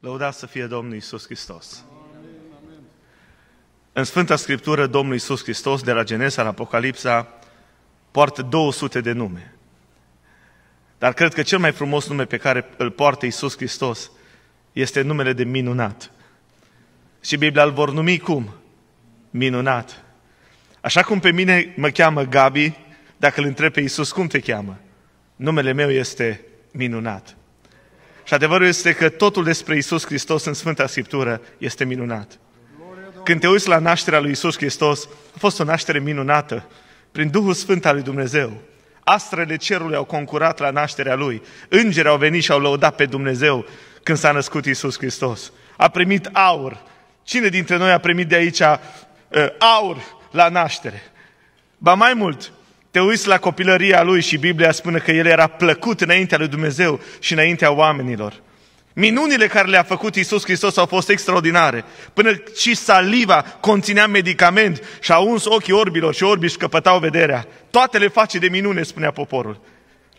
Lăudat să fie Domnul Isus Hristos! Amen. În Sfânta Scriptură, Domnul Isus Hristos, de la Genesa la Apocalipsa, poartă 200 de nume. Dar cred că cel mai frumos nume pe care îl poartă Isus Hristos este numele de minunat. Și Biblia îl vor numi cum? Minunat. Așa cum pe mine mă cheamă Gabi, dacă îl întreb pe Iisus cum te cheamă, numele meu este minunat. Și adevărul este că totul despre Isus Hristos în Sfânta Scriptură este minunat. Când te uiți la nașterea lui Isus Hristos, a fost o naștere minunată, prin Duhul Sfânt al lui Dumnezeu. Astrele cerului au concurat la nașterea lui. Îngeri au venit și au lăudat pe Dumnezeu când s-a născut Isus Hristos. A primit aur. Cine dintre noi a primit de aici uh, aur la naștere? Ba mai mult, te uiți la copilăria lui și Biblia spune că el era plăcut înaintea lui Dumnezeu și înaintea oamenilor. Minunile care le-a făcut Isus Hristos au fost extraordinare. Până și saliva conținea medicament și a uns ochii orbilor și orbii își căpătau vederea. Toate le face de minune, spunea poporul.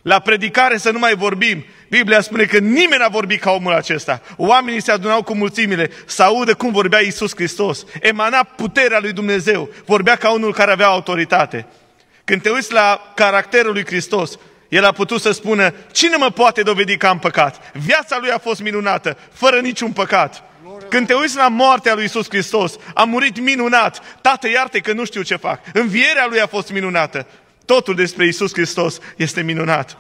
La predicare să nu mai vorbim. Biblia spune că nimeni n-a vorbit ca omul acesta. Oamenii se adunau cu mulțimile să audă cum vorbea Isus Hristos. Emana puterea lui Dumnezeu. Vorbea ca unul care avea autoritate. Când te uiți la caracterul lui Hristos, el a putut să spună, cine mă poate dovedi că am păcat? Viața lui a fost minunată, fără niciun păcat. Când te uiți la moartea lui Isus Hristos, a murit minunat. Tată, iarte că nu știu ce fac. Învierea lui a fost minunată. Totul despre Isus Hristos este minunat.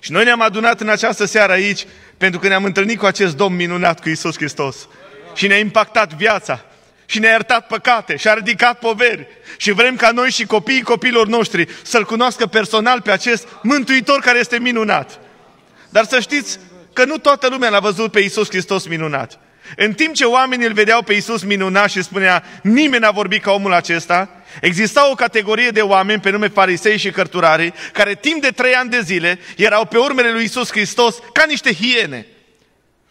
Și noi ne-am adunat în această seară aici pentru că ne-am întâlnit cu acest Domn minunat, cu Isus Hristos. Și ne-a impactat viața și ne-a iertat păcate și a ridicat poveri. Și vrem ca noi și copiii copilor noștri să-L cunoască personal pe acest Mântuitor care este minunat. Dar să știți că nu toată lumea l-a văzut pe Iisus Hristos minunat. În timp ce oamenii îl vedeau pe Iisus minunat și spunea nimeni n-a vorbit ca omul acesta, exista o categorie de oameni pe nume farisei și cărturarii care timp de trei ani de zile erau pe urmele lui Iisus Hristos ca niște hiene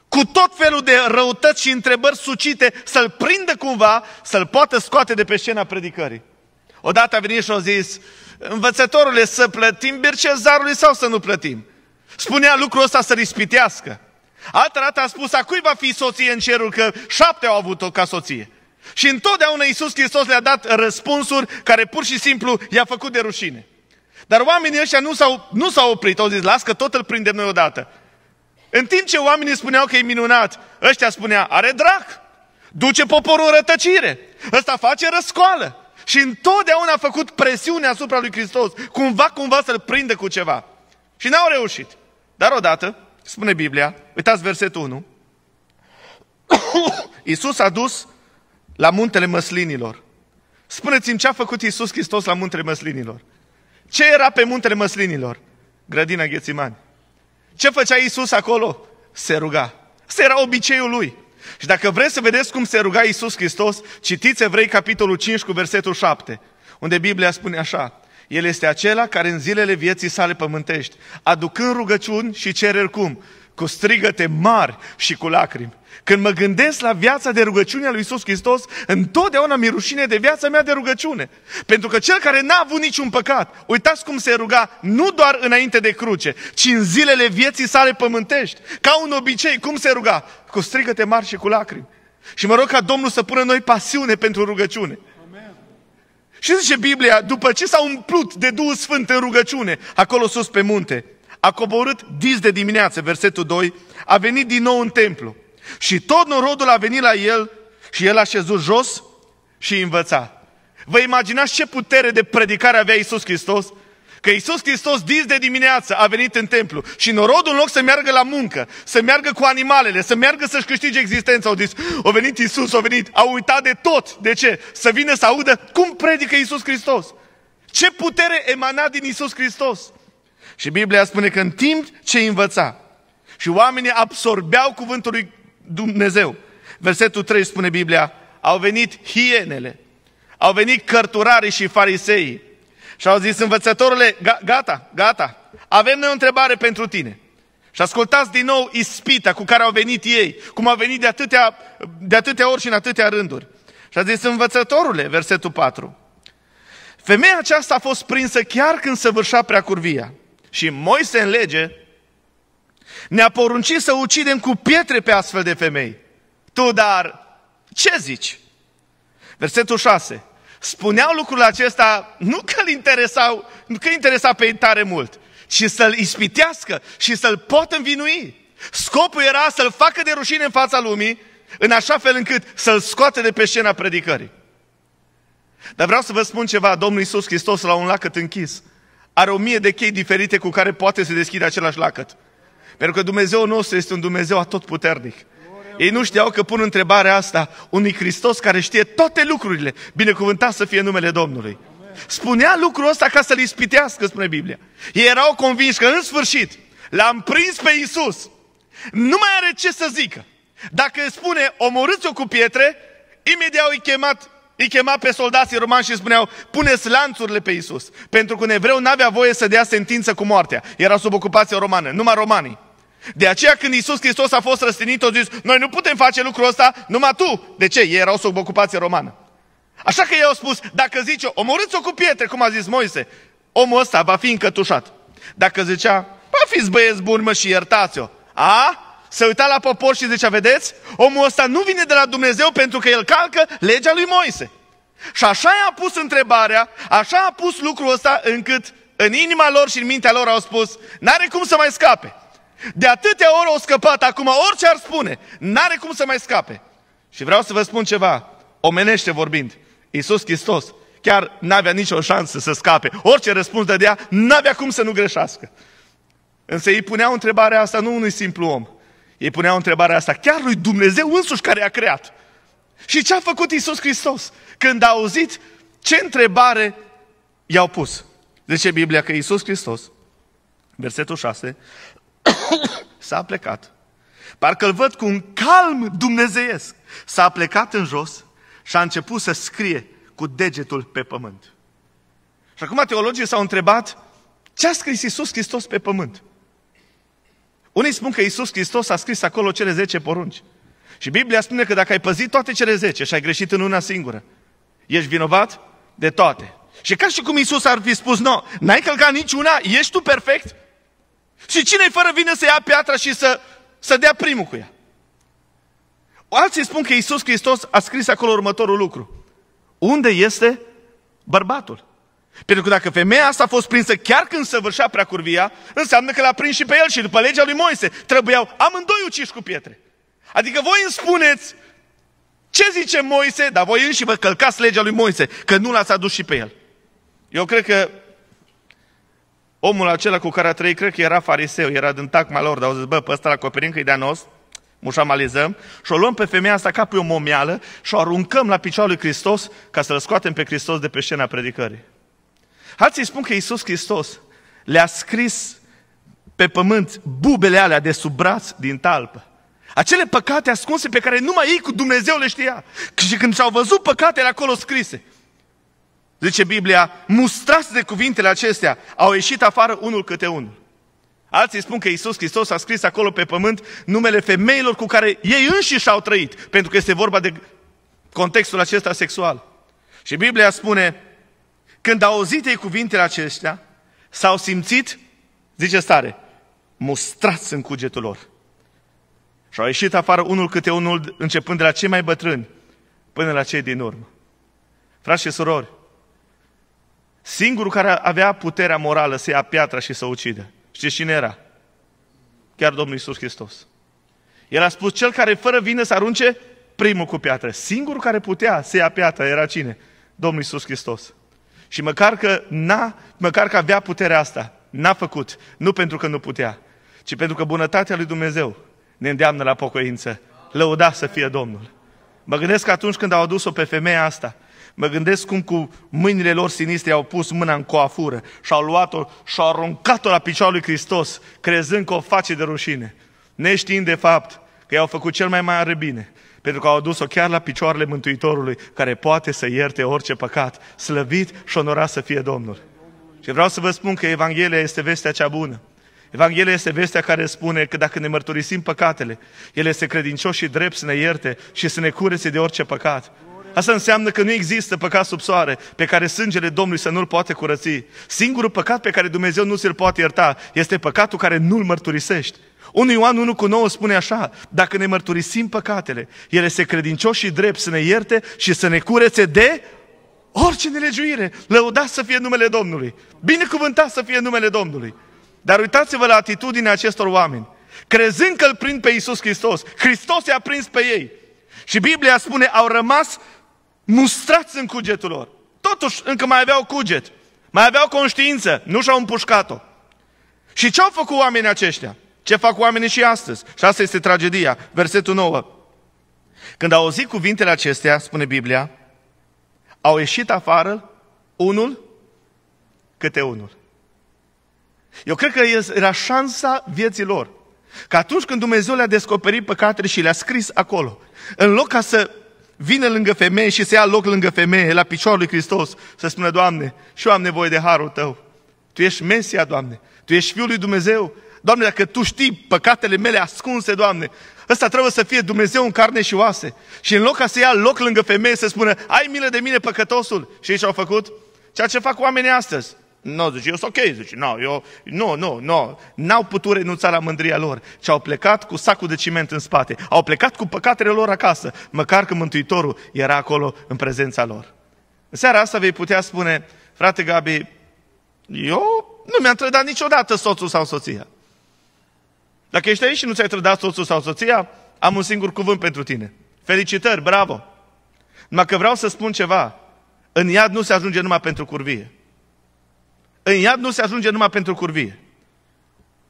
cu tot felul de răutăți și întrebări sucite, să-l prindă cumva, să-l poată scoate de pe scena predicării. Odată a venit și a zis, învățătorule, să plătim bircezarului sau să nu plătim? Spunea lucrul ăsta să rispitească. Altă dată a spus, a cui va fi soție în cerul, că șapte au avut-o ca soție. Și întotdeauna Iisus Hristos le-a dat răspunsuri care pur și simplu i-a făcut de rușine. Dar oamenii ăștia nu s-au, nu s-au oprit, au zis, las că tot îl prindem noi odată. În timp ce oamenii spuneau că e minunat, ăștia spunea, are drac, duce poporul în rătăcire, ăsta face răscoală. Și întotdeauna a făcut presiune asupra lui Hristos, cumva, cumva să-l prindă cu ceva. Și n-au reușit. Dar odată, spune Biblia, uitați versetul 1, Iisus a dus la muntele măslinilor. Spuneți-mi ce a făcut Iisus Hristos la muntele măslinilor. Ce era pe muntele măslinilor? Grădina Ghețimani. Ce făcea Isus acolo? Se ruga. Asta era obiceiul lui. Și dacă vreți să vedeți cum se ruga Isus Hristos, citiți Evrei capitolul 5 cu versetul 7, unde Biblia spune așa, El este acela care în zilele vieții sale pământești, aducând rugăciuni și cereri cum? Cu strigăte mari și cu lacrimi. Când mă gândesc la viața de rugăciune a lui Isus Hristos, întotdeauna mi rușine de viața mea de rugăciune. Pentru că cel care n-a avut niciun păcat, uitați cum se ruga nu doar înainte de cruce, ci în zilele vieții sale pământești. Ca un obicei, cum se ruga? Cu strigăte mari și cu lacrimi. Și mă rog ca Domnul să pună noi pasiune pentru rugăciune. Și zice Biblia, după ce s-a umplut de Duhul Sfânt în rugăciune, acolo sus pe munte, a coborât dis de dimineață, versetul 2, a venit din nou în templu. Și tot norodul a venit la el și el a șezut jos și învăța. Vă imaginați ce putere de predicare avea Isus Hristos? Că Isus Hristos dis de dimineață a venit în templu și norodul în loc să meargă la muncă, să meargă cu animalele, să meargă să-și câștige existența, au zis, a venit Isus, a venit, a uitat de tot. De ce? Să vină să audă cum predică Isus Hristos. Ce putere emana din Isus Hristos? Și Biblia spune că în timp ce învăța și oamenii absorbeau cuvântul lui Dumnezeu. Versetul 3 spune Biblia, au venit hienele, au venit cărturarii și farisei, și au zis învățătorule, gata, gata, avem noi o întrebare pentru tine. Și ascultați din nou ispita cu care au venit ei, cum au venit de atâtea, de atâtea ori și în atâtea rânduri. Și a zis învățătorule, versetul 4, femeia aceasta a fost prinsă chiar când săvârșa prea curvia. Și Moise în lege ne-a poruncit să ucidem cu pietre pe astfel de femei. Tu, dar ce zici? Versetul 6. Spuneau lucrul acesta nu că îl interesau, nu că interesa pe ei tare mult, ci să-l ispitească și să-l pot învinui. Scopul era să-l facă de rușine în fața lumii, în așa fel încât să-l scoate de pe scena predicării. Dar vreau să vă spun ceva, Domnul Iisus Hristos la un lacăt închis are o mie de chei diferite cu care poate să deschide același lacăt. Pentru că Dumnezeu nostru este un Dumnezeu atotputernic. Ei nu știau că pun întrebarea asta unui Hristos care știe toate lucrurile. Binecuvântat să fie numele Domnului. Spunea lucrul ăsta ca să-l ispitească, spune Biblia. Ei erau convinși că în sfârșit l-am prins pe Isus. Nu mai are ce să zică. Dacă spune omorâți-o cu pietre, imediat îi chemat îi chema pe soldații romani și spuneau, puneți lanțurile pe Isus. Pentru că un evreu n-avea voie să dea sentință cu moartea. Era sub ocupație romană, numai romanii. De aceea când Iisus Hristos a fost răstinit, au zis, noi nu putem face lucrul ăsta numai tu. De ce? Ei erau sub ocupație romană. Așa că ei au spus, dacă zice, omorâți-o cu pietre, cum a zis Moise, omul ăsta va fi încătușat. Dacă zicea, va fiți băieți buni mă și iertați-o. A? Se uita la popor și zicea, vedeți? Omul ăsta nu vine de la Dumnezeu pentru că el calcă legea lui Moise. Și așa i-a pus întrebarea, așa a pus lucrul ăsta încât în inima lor și în mintea lor au spus, n-are cum să mai scape. De atâtea ori au scăpat acum, orice ar spune, n-are cum să mai scape. Și vreau să vă spun ceva, omenește vorbind, Iisus Hristos chiar n-avea nicio șansă să scape. Orice răspuns dădea, n-avea cum să nu greșească. Însă ei puneau întrebarea asta nu unui simplu om. Ei puneau întrebarea asta chiar lui Dumnezeu însuși care a creat. Și ce a făcut Iisus Hristos când a auzit ce întrebare i-au pus? Zice Biblia că Iisus Hristos, versetul 6, S-a plecat. Parcă îl văd cu un calm dumnezeiesc. S-a plecat în jos și a început să scrie cu degetul pe pământ. Și acum teologii s-au întrebat ce a scris Isus Hristos pe pământ. Unii spun că Isus Hristos a scris acolo cele 10 porunci. Și Biblia spune că dacă ai păzit toate cele 10 și ai greșit în una singură, ești vinovat de toate. Și ca și cum Isus ar fi spus, nu, n-ai călcat niciuna, ești tu perfect? Și cine-i fără vină să ia piatra și să, să dea primul cu ea? Alții spun că Iisus Hristos a scris acolo următorul lucru. Unde este bărbatul? Pentru că dacă femeia asta a fost prinsă chiar când săvârșea prea curvia, înseamnă că l-a prins și pe el și după legea lui Moise trebuiau amândoi uciși cu pietre. Adică voi îmi spuneți ce zice Moise, dar voi înși vă călcați legea lui Moise, că nu l-ați adus și pe el. Eu cred că Omul acela cu care a trăit, cred că era fariseu, era din tacma lor, dar au zis, bă, pe ăsta acoperim că-i de-a mușamalizăm, și o luăm pe femeia asta ca pe o momială și o aruncăm la picioarele lui Hristos ca să-L scoatem pe Hristos de pe scena predicării. Hai să-i spun că Iisus Hristos le-a scris pe pământ bubele alea de sub braț din talpă. Acele păcate ascunse pe care numai ei cu Dumnezeu le știa. Și când și-au văzut păcatele acolo scrise, Zice Biblia, mustrați de cuvintele acestea, au ieșit afară unul câte unul. Alții spun că Isus, Hristos a scris acolo pe pământ numele femeilor cu care ei înșiși au trăit, pentru că este vorba de contextul acesta sexual. Și Biblia spune, când au auzit ei cuvintele acestea, s-au simțit, zice stare, mustrați în cugetul lor. Și au ieșit afară unul câte unul, începând de la cei mai bătrâni până la cei din urmă. Frați și surori, Singurul care avea puterea morală să ia piatra și să ucide. Știți cine era? Chiar Domnul Isus Hristos. El a spus, cel care fără vină să arunce primul cu piatră. Singurul care putea să ia piatra era cine? Domnul Isus Hristos. Și măcar că, n-a, măcar că avea puterea asta, n-a făcut. Nu pentru că nu putea, ci pentru că bunătatea lui Dumnezeu ne îndeamnă la pocăință. Lăuda să fie Domnul. Mă gândesc că atunci când au adus-o pe femeia asta, Mă gândesc cum cu mâinile lor sinistre au pus mâna în coafură și au luat-o și au aruncat-o la piciorul lui Hristos, crezând că o face de rușine. Neștiind de fapt că i-au făcut cel mai mare bine, pentru că au adus-o chiar la picioarele Mântuitorului, care poate să ierte orice păcat, slăvit și onorat să fie Domnul. Și vreau să vă spun că Evanghelia este vestea cea bună. Evanghelia este vestea care spune că dacă ne mărturisim păcatele, El este credincios și drept să ne ierte și să ne curețe de orice păcat. Asta înseamnă că nu există păcat sub soare pe care sângele Domnului să nu-l poate curăți. Singurul păcat pe care Dumnezeu nu ți-l poate ierta este păcatul care nu-l mărturisești. 1 Ioan 1 cu 9 spune așa, dacă ne mărturisim păcatele, ele se credincioși și drept să ne ierte și să ne curețe de orice nelegiuire. Lăudați să fie numele Domnului. Binecuvântați să fie numele Domnului. Dar uitați-vă la atitudinea acestor oameni. Crezând că îl prind pe Iisus Hristos, Hristos i-a prins pe ei. Și Biblia spune, au rămas mustrați în cugetul lor. Totuși, încă mai aveau cuget, mai aveau conștiință, nu și-au împușcat-o. Și ce au făcut oamenii aceștia? Ce fac oamenii și astăzi? Și asta este tragedia. Versetul 9. Când au auzit cuvintele acestea, spune Biblia, au ieșit afară unul câte unul. Eu cred că era șansa vieții lor. Că atunci când Dumnezeu le-a descoperit păcatele și le-a scris acolo, în loc ca să vine lângă femeie și se ia loc lângă femeie, la picioarul lui Hristos, să spună, Doamne, și eu am nevoie de harul Tău. Tu ești Mesia, Doamne, Tu ești Fiul lui Dumnezeu. Doamne, dacă Tu știi păcatele mele ascunse, Doamne, ăsta trebuie să fie Dumnezeu în carne și oase. Și în loc ca să ia loc lângă femeie, să spună, ai milă de mine păcătosul. Și ei ce au făcut? Ceea ce fac oamenii astăzi. Nu, zice, eu sunt ok, zice, nu, eu, nu, nu, nu. N-au putut renunța la mândria lor, ci au plecat cu sacul de ciment în spate. Au plecat cu păcatele lor acasă, măcar că Mântuitorul era acolo în prezența lor. În seara asta vei putea spune, frate Gabi, eu nu mi-am trădat niciodată soțul sau soția. Dacă ești aici și nu ți-ai trădat soțul sau soția, am un singur cuvânt pentru tine. Felicitări, bravo! Numai că vreau să spun ceva. În iad nu se ajunge numai pentru curvie. În iad nu se ajunge numai pentru curvie.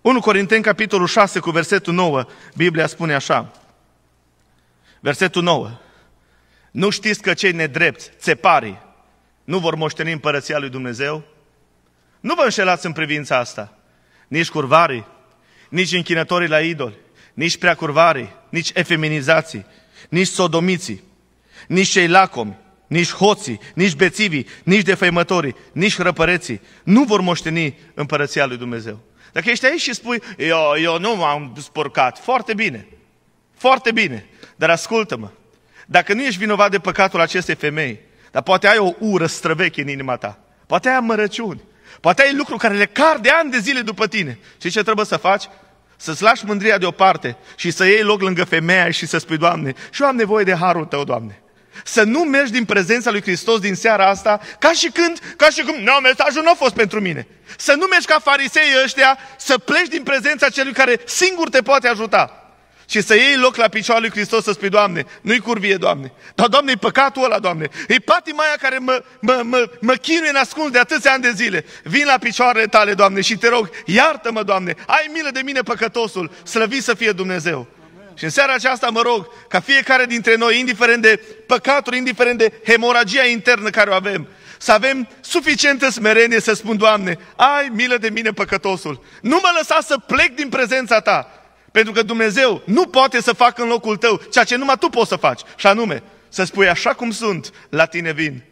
1 Corinteni, capitolul 6, cu versetul 9, Biblia spune așa. Versetul 9. Nu știți că cei nedrepti, țeparii, nu vor moșteni împărăția lui Dumnezeu? Nu vă înșelați în privința asta. Nici curvarii, nici închinătorii la idoli, nici preacurvarii, nici efeminizații, nici sodomiții, nici cei lacomi, nici hoții, nici bețivii, nici defăimătorii, nici răpăreții nu vor moșteni împărăția lui Dumnezeu. Dacă ești aici și spui, eu, eu nu m-am spurcat, foarte bine, foarte bine, dar ascultă-mă, dacă nu ești vinovat de păcatul acestei femei, dar poate ai o ură străveche în inima ta, poate ai amărăciuni, poate ai lucruri care le car de ani de zile după tine. Și ce trebuie să faci? Să-ți lași mândria deoparte și să iei loc lângă femeia și să spui, Doamne, și eu am nevoie de harul Tău, Doamne. Să nu mergi din prezența lui Hristos din seara asta ca și când, ca și cum, nu, mesajul nu a fost pentru mine. Să nu mergi ca farisei ăștia, să pleci din prezența celui care singur te poate ajuta. Și să iei loc la picioarele lui Hristos să spui, Doamne, nu-i curvie, Doamne. Dar, Doamne, e păcatul ăla, Doamne. E patima aia care mă, mă, mă, mă chinuie nascuns de atâția ani de zile. Vin la picioarele tale, Doamne, și te rog, iartă-mă, Doamne. Ai milă de mine, păcătosul. Slăvit să fie Dumnezeu. Și în seara aceasta mă rog ca fiecare dintre noi, indiferent de păcaturi, indiferent de hemoragia internă care o avem, să avem suficientă smerenie să spun, Doamne, ai milă de mine păcătosul. Nu mă lăsa să plec din prezența Ta. Pentru că Dumnezeu nu poate să facă în locul tău ceea ce numai tu poți să faci. Și anume, să spui așa cum sunt, la tine vin.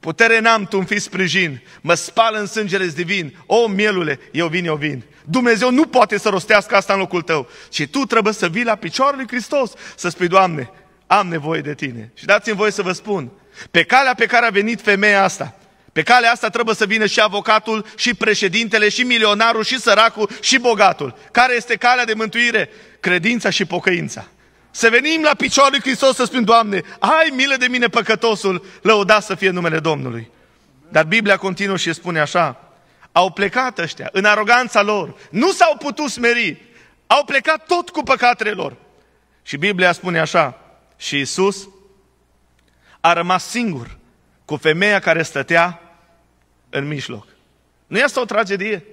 Putere n-am, tu fi sprijin. Mă spală în sângele divin. O, mielule, eu vin, eu vin. Dumnezeu nu poate să rostească asta în locul tău. Și tu trebuie să vii la picioarele lui Hristos, să spui, Doamne, am nevoie de tine. Și dați-mi voie să vă spun, pe calea pe care a venit femeia asta, pe calea asta trebuie să vină și avocatul, și președintele, și milionarul, și săracul, și bogatul. Care este calea de mântuire? Credința și pocăința. Să venim la picioarele lui Hristos să spun, Doamne, ai milă de mine păcătosul, lăuda să fie numele Domnului. Dar Biblia continuă și spune așa, au plecat ăștia în aroganța lor, nu s-au putut smeri, au plecat tot cu păcatele lor. Și Biblia spune așa, și Isus a rămas singur cu femeia care stătea în mijloc. Nu e asta o tragedie?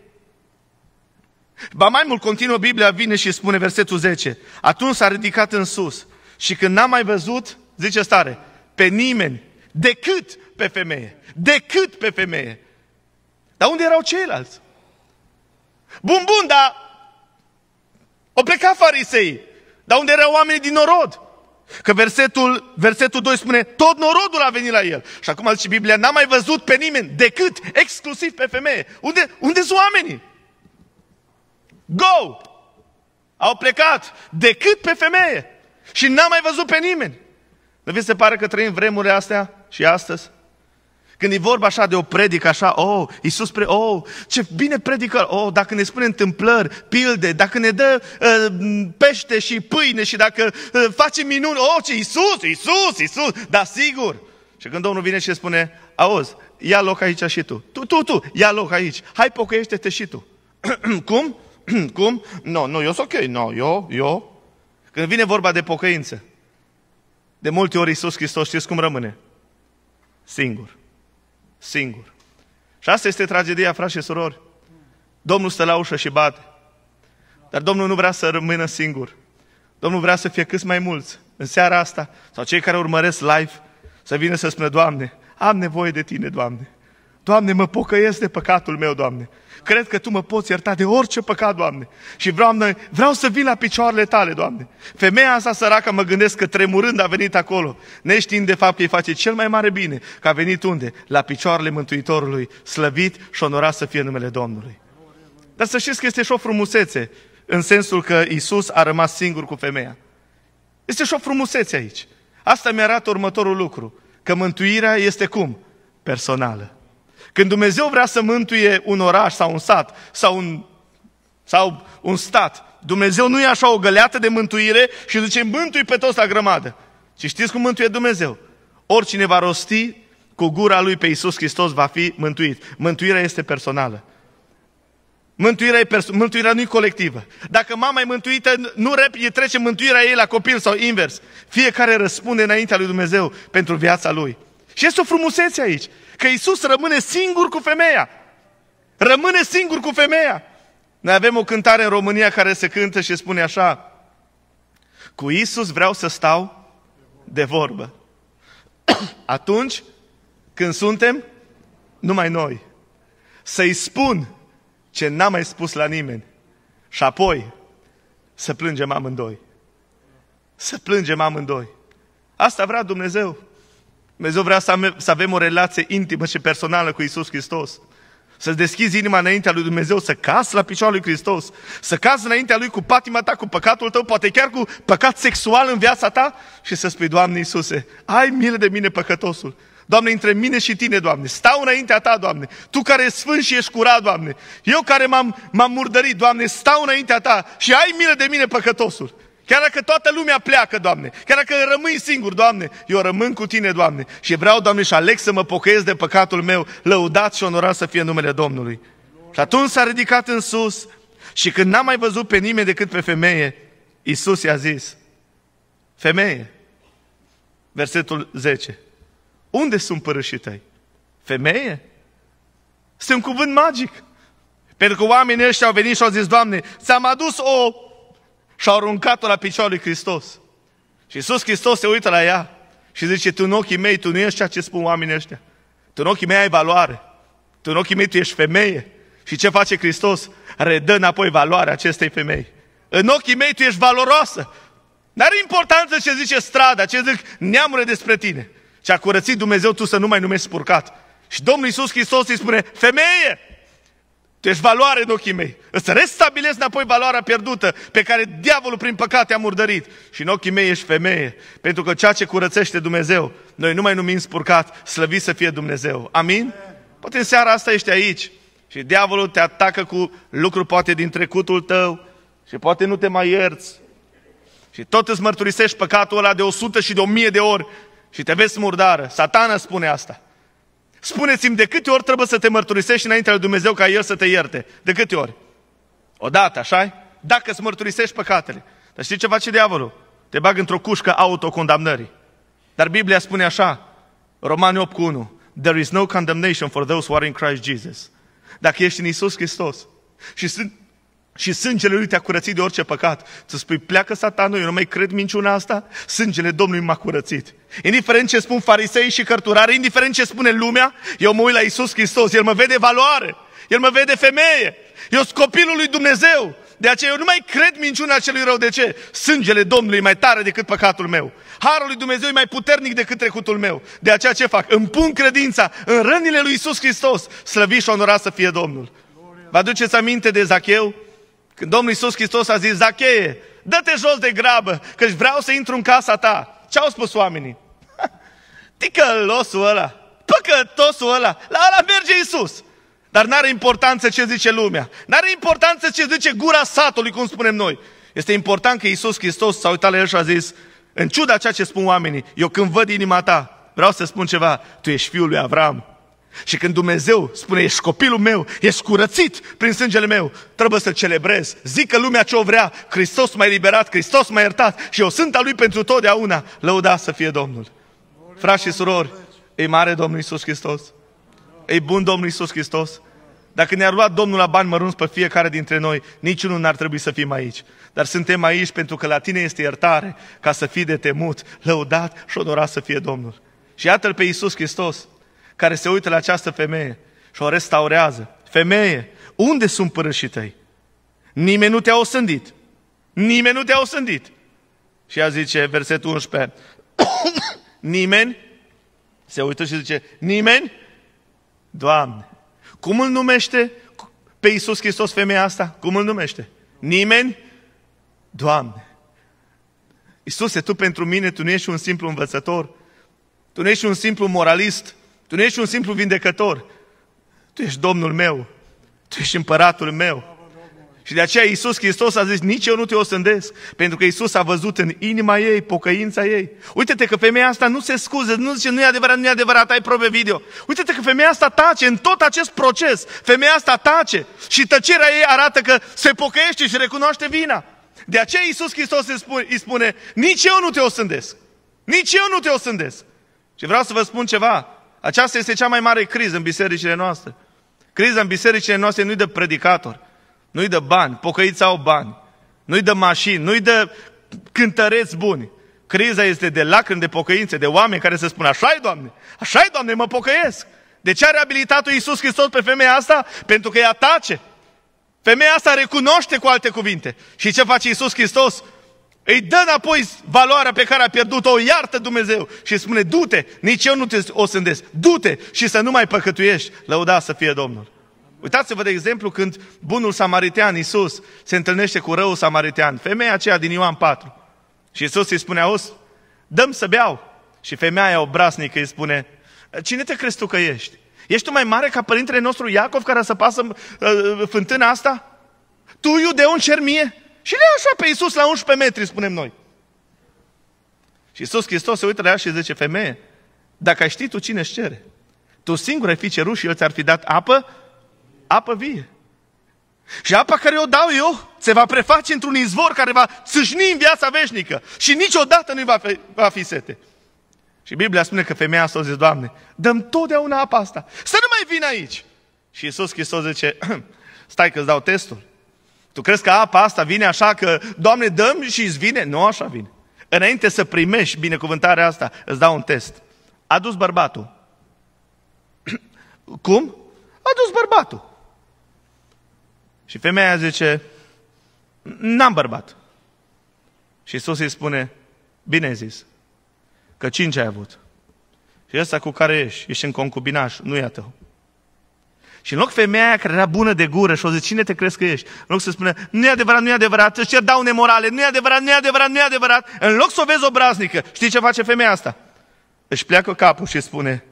Ba mai mult continuă Biblia, vine și spune versetul 10. Atunci s-a ridicat în sus și când n-a mai văzut, zice stare, pe nimeni, decât pe femeie, decât pe femeie. Dar unde erau ceilalți? Bun, bun, dar o pleca farisei. Dar unde erau oamenii din norod? Că versetul, versetul 2 spune, tot norodul a venit la el. Și acum zice Biblia, n-a mai văzut pe nimeni decât exclusiv pe femeie. Unde, unde sunt oamenii? Go! Au plecat, decât pe femeie. Și n-am mai văzut pe nimeni. Nu vi se pare că trăim vremurile astea și astăzi? Când e vorba așa de o predică așa, oh, Iisus, pre- oh, ce bine predică, oh, dacă ne spune întâmplări, pilde, dacă ne dă uh, pește și pâine și dacă uh, face minuni, oh, ce Iisus, Iisus, Iisus, da, sigur. Și când Domnul vine și spune, auzi, ia loc aici și tu, tu, tu, tu, ia loc aici, hai pocăiește-te și tu. Cum? Cum? Nu, no, nu, no, eu sunt ok. Nu, no, eu, eu. Când vine vorba de pocăință, de multe ori Iisus Hristos știți cum rămâne? Singur. Singur. Și asta este tragedia, frați și surori. Domnul stă la ușă și bate. Dar Domnul nu vrea să rămână singur. Domnul vrea să fie cât mai mulți. În seara asta, sau cei care urmăresc live, să vină să spună, Doamne, am nevoie de Tine, Doamne. Doamne, mă pocăiesc de păcatul meu, Doamne. Cred că Tu mă poți ierta de orice păcat, Doamne. Și vreau, vreau să vin la picioarele Tale, Doamne. Femeia asta săracă mă gândesc că tremurând a venit acolo, neștiind de fapt că îi face cel mai mare bine, că a venit unde? La picioarele Mântuitorului, slăvit și onorat să fie numele Domnului. Dar să știți că este și o frumusețe, în sensul că Isus a rămas singur cu femeia. Este și o frumusețe aici. Asta mi arată următorul lucru, că mântuirea este cum? Personală. Când Dumnezeu vrea să mântuie un oraș sau un sat sau un, sau un stat, Dumnezeu nu e așa o găleată de mântuire și zice mântui pe toți la grămadă. Și știți cum mântuie Dumnezeu? Oricine va rosti cu gura lui pe Iisus Hristos va fi mântuit. Mântuirea este personală. Mântuirea, e perso- mântuirea nu e colectivă. Dacă mama e mântuită, nu repede trece mântuirea ei la copil sau invers. Fiecare răspunde înaintea lui Dumnezeu pentru viața lui. Și este o frumusețe aici că Isus rămâne singur cu femeia. Rămâne singur cu femeia. Noi avem o cântare în România care se cântă și spune așa. Cu Isus vreau să stau de vorbă. Atunci când suntem numai noi. Să-i spun ce n-am mai spus la nimeni. Și apoi să plângem amândoi. Să plângem amândoi. Asta vrea Dumnezeu. Dumnezeu vrea să, să avem o relație intimă și personală cu Isus Hristos. Să deschizi inima înaintea lui Dumnezeu, să cazi la picioarele lui Hristos, să cazi înaintea lui cu patima ta, cu păcatul tău, poate chiar cu păcat sexual în viața ta și să spui, Doamne Iisuse, ai milă de mine păcătosul. Doamne, între mine și tine, Doamne, stau înaintea ta, Doamne, tu care ești sfânt și ești curat, Doamne, eu care m-am, m-am murdărit, Doamne, stau înaintea ta și ai milă de mine păcătosul. Chiar dacă toată lumea pleacă, Doamne, chiar dacă rămâi singur, Doamne, eu rămân cu Tine, Doamne, și vreau, Doamne, și aleg să mă pocăiesc de păcatul meu, lăudat și onorat să fie numele Domnului. Și atunci s-a ridicat în sus și când n-a mai văzut pe nimeni decât pe femeie, Iisus i-a zis, femeie, versetul 10, unde sunt părâșii tăi? Femeie? Este un cuvânt magic. Pentru că oamenii ăștia au venit și au zis, Doamne, ți-am adus o și a aruncat-o la picioarele lui Hristos. Și Iisus Hristos se uită la ea și zice, tu în ochii mei, tu nu ești ceea ce spun oamenii ăștia. Tu în ochii mei ai valoare. Tu în ochii mei tu ești femeie. Și ce face Hristos? Redă înapoi valoarea acestei femei. În ochii mei tu ești valoroasă. N-are importanță ce zice strada, ce zic neamurile despre tine. Ce a curățit Dumnezeu tu să nu mai numești spurcat. Și Domnul Iisus Hristos îi spune, femeie, Ești deci valoare în ochii mei. Îți restabilezi înapoi valoarea pierdută pe care diavolul prin păcate a murdărit. Și în ochii mei ești femeie, pentru că ceea ce curățește Dumnezeu, noi nu mai numim spurcat, slăvit să fie Dumnezeu. Amin? Poate în seara asta ești aici și diavolul te atacă cu lucruri poate din trecutul tău și poate nu te mai ierți. Și tot îți mărturisești păcatul ăla de o sută și de o mie de ori și te vezi murdară. Satana spune asta. Spuneți-mi de câte ori trebuie să te mărturisești înaintea lui Dumnezeu ca El să te ierte? De câte ori? Odată, așa Dacă îți mărturisești păcatele. Dar știi ce face diavolul? Te bag într-o cușcă autocondamnării. Dar Biblia spune așa, Romani 8 cu 1, There is no condemnation for those who are in Christ Jesus. Dacă ești în Isus Hristos și și sângele lui te-a curățit de orice păcat. Să spui, pleacă satanul, eu nu mai cred minciuna asta, sângele Domnului m-a curățit. Indiferent ce spun farisei și cărturare, indiferent ce spune lumea, eu mă uit la Isus Hristos, El mă vede valoare, El mă vede femeie, eu sunt copilul lui Dumnezeu. De aceea eu nu mai cred minciuna celui rău. De ce? Sângele Domnului e mai tare decât păcatul meu. Harul lui Dumnezeu e mai puternic decât trecutul meu. De aceea ce fac? Îmi pun credința în rănile lui Isus Hristos. Slăvit și onorat să fie Domnul. Vă aduceți aminte de Zacheu? Când Domnul Iisus Hristos a zis, Zacheie, dă-te jos de grabă, căci vreau să intru în casa ta. Ce au spus oamenii? Ticălosul ăla, păcătosul ăla, la ăla merge Iisus. Dar n-are importanță ce zice lumea. N-are importanță ce zice gura satului, cum spunem noi. Este important că Iisus Hristos s-a uitat la el și a zis, în ciuda ceea ce spun oamenii, eu când văd inima ta, vreau să spun ceva, tu ești fiul lui Avram, și când Dumnezeu spune, ești copilul meu, ești curățit prin sângele meu, trebuie să-L celebrez. Zică lumea ce o vrea, Hristos m-a eliberat, Hristos m-a iertat și eu sunt al Lui pentru totdeauna. Lăuda să fie Domnul. Frați și surori, e mare Domnul Isus Hristos. E bun Domnul Isus Hristos. Dacă ne-ar lua Domnul la bani mărunți pe fiecare dintre noi, niciunul n-ar trebui să fim aici. Dar suntem aici pentru că la tine este iertare, ca să fii de temut, lăudat și onorat să fie Domnul. Și iată-L pe Iisus Hristos, care se uită la această femeie și o restaurează. Femeie, unde sunt părâșii tăi? Nimeni nu te-a osândit. Nimeni nu te-a osândit. Și ea zice, versetul 11, nimeni, se uită și zice, nimeni? Doamne, cum îl numește pe Iisus Hristos femeia asta? Cum îl numește? Nimeni? Doamne. Iisuse, Tu pentru mine, Tu nu ești un simplu învățător, Tu nu ești un simplu moralist, tu nu ești un simplu vindecător. Tu ești Domnul meu. Tu ești împăratul meu. Și de aceea Iisus Hristos a zis, nici eu nu te osândesc, pentru că Iisus a văzut în inima ei, pocăința ei. Uite-te că femeia asta nu se scuze, nu zice, nu e adevărat, nu e adevărat, ai probe video. Uite-te că femeia asta tace în tot acest proces. Femeia asta tace și tăcerea ei arată că se pocăiește și recunoaște vina. De aceea Iisus Hristos îi spune, îi spune nici eu nu te osândesc. Nici eu nu te osândesc. Și vreau să vă spun ceva. Aceasta este cea mai mare criză în bisericile noastre. Criza în bisericile noastre nu-i de predicator, nu-i de bani, pocăiți au bani, nu-i de mașini, nu-i de cântăreți buni. Criza este de lacrimi, de pocăințe, de oameni care se spun, așa e, Doamne, așa e, Doamne, mă pocăiesc. De ce a reabilitat-o Iisus Hristos pe femeia asta? Pentru că ea tace. Femeia asta recunoaște cu alte cuvinte. Și ce face Iisus Hristos? Îi dă înapoi valoarea pe care a pierdut-o, o iartă Dumnezeu și spune, du-te, nici eu nu te o sândesc, du-te și să nu mai păcătuiești, lăuda să fie Domnul. Uitați-vă de exemplu când bunul samaritean Iisus se întâlnește cu răul samaritean, femeia aceea din Ioan 4. Și Iisus îi spune, auzi, dăm să beau. Și femeia aia obraznică îi spune, cine te crezi tu că ești? Ești tu mai mare ca părintele nostru Iacov care să pasă uh, fântâna asta? Tu, iudeu, în cer mie? Și le așa pe Iisus la 11 metri, spunem noi. Și Iisus Hristos se uită la ea și zice, femeie, dacă ai ști tu cine își cere, tu singur ai fi cerut și eu ți-ar fi dat apă, apă vie. Și apa care o dau eu se va preface într-un izvor care va țâșni în viața veșnică și niciodată nu va fi, va fi sete. Și Biblia spune că femeia asta zice, Doamne, dăm totdeauna apa asta, să nu mai vin aici. Și Iisus Hristos zice, stai că îți dau testul. Tu crezi că apa asta vine așa că, Doamne, dăm și îți vine? Nu așa vine. Înainte să primești binecuvântarea asta, îți dau un test. A dus bărbatul. Cum? A dus bărbatul. Și femeia zice, n-am bărbat. Și Isus îi spune, bine zis, că cinci ai avut. Și ăsta cu care ești, ești în concubinaș, nu e a tău. Și în loc femeia care era bună de gură și o zice, cine te crezi că ești? În loc să spună, nu e adevărat, nu e adevărat, îți cer daune morale, nu e adevărat, nu e adevărat, nu e adevărat. În loc să o vezi obraznică, știi ce face femeia asta? Își pleacă capul și spune,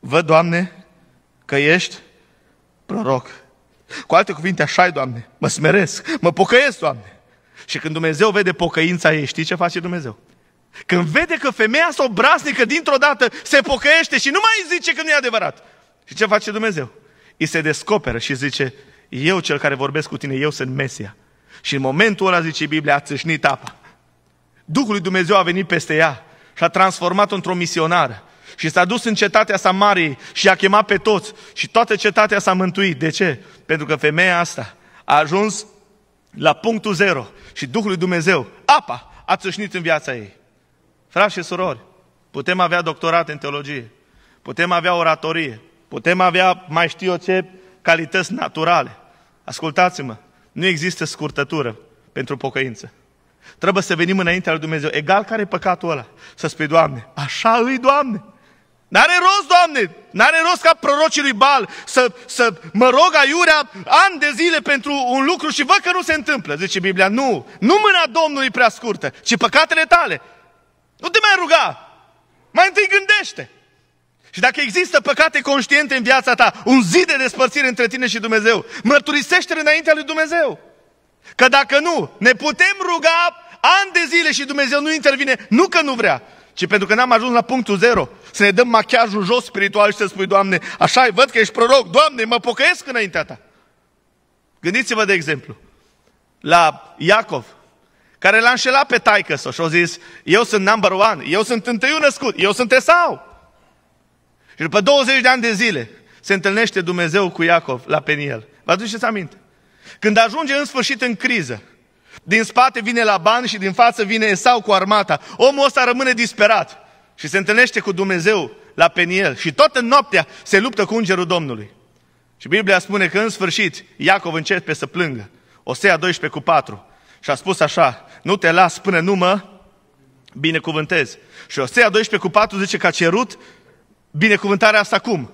văd, Doamne, că ești proroc. Cu alte cuvinte, așa Doamne, mă smeresc, mă pocăiesc, Doamne. Și când Dumnezeu vede pocăința ei, știi ce face Dumnezeu? Când vede că femeia s-o dintr-o dată se pocăiește și nu mai zice că nu e adevărat. Și ce face Dumnezeu? îi se descoperă și zice, eu cel care vorbesc cu tine, eu sunt Mesia. Și în momentul ăla, zice Biblia, a țâșnit apa. Duhul lui Dumnezeu a venit peste ea și a transformat-o într-o misionară. Și s-a dus în cetatea Samariei și a chemat pe toți. Și toată cetatea s-a mântuit. De ce? Pentru că femeia asta a ajuns la punctul zero. Și Duhul lui Dumnezeu, apa, a țâșnit în viața ei. Frați și surori, putem avea doctorat în teologie, putem avea oratorie, Putem avea mai știu eu ce calități naturale. Ascultați-mă, nu există scurtătură pentru pocăință. Trebuie să venim înaintea lui Dumnezeu, egal care e păcatul ăla, să spui, Doamne, așa îi, Doamne. N-are rost, Doamne, n-are rost ca prorocii lui Bal să, să mă rog aiurea ani de zile pentru un lucru și văd că nu se întâmplă. Zice Biblia, nu, nu mâna Domnului prea scurtă, ci păcatele tale. Nu te mai ruga, mai întâi gândește. Și dacă există păcate conștiente în viața ta, un zid de despărțire între tine și Dumnezeu, mărturisește-le înaintea lui Dumnezeu. Că dacă nu, ne putem ruga ani de zile și Dumnezeu nu intervine, nu că nu vrea, ci pentru că n-am ajuns la punctul zero. Să ne dăm machiajul jos spiritual și să spui, Doamne, așa văd că ești proroc, Doamne, mă pocăiesc înaintea ta. Gândiți-vă, de exemplu, la Iacov, care l-a înșelat pe taică și a zis, eu sunt number one, eu sunt întâiul născut, eu sunt Esau. Și după 20 de ani de zile se întâlnește Dumnezeu cu Iacov la Peniel. Vă aduceți aminte? Când ajunge în sfârșit în criză, din spate vine la ban și din față vine Esau cu armata. Omul ăsta rămâne disperat și se întâlnește cu Dumnezeu la Peniel și toată noaptea se luptă cu ungerul Domnului. Și Biblia spune că în sfârșit Iacov începe să plângă. Osea 12 cu 4. Și a spus așa, nu te las până nu mă binecuvântez. Și Osea 12 cu 4 zice că a cerut binecuvântarea asta cum?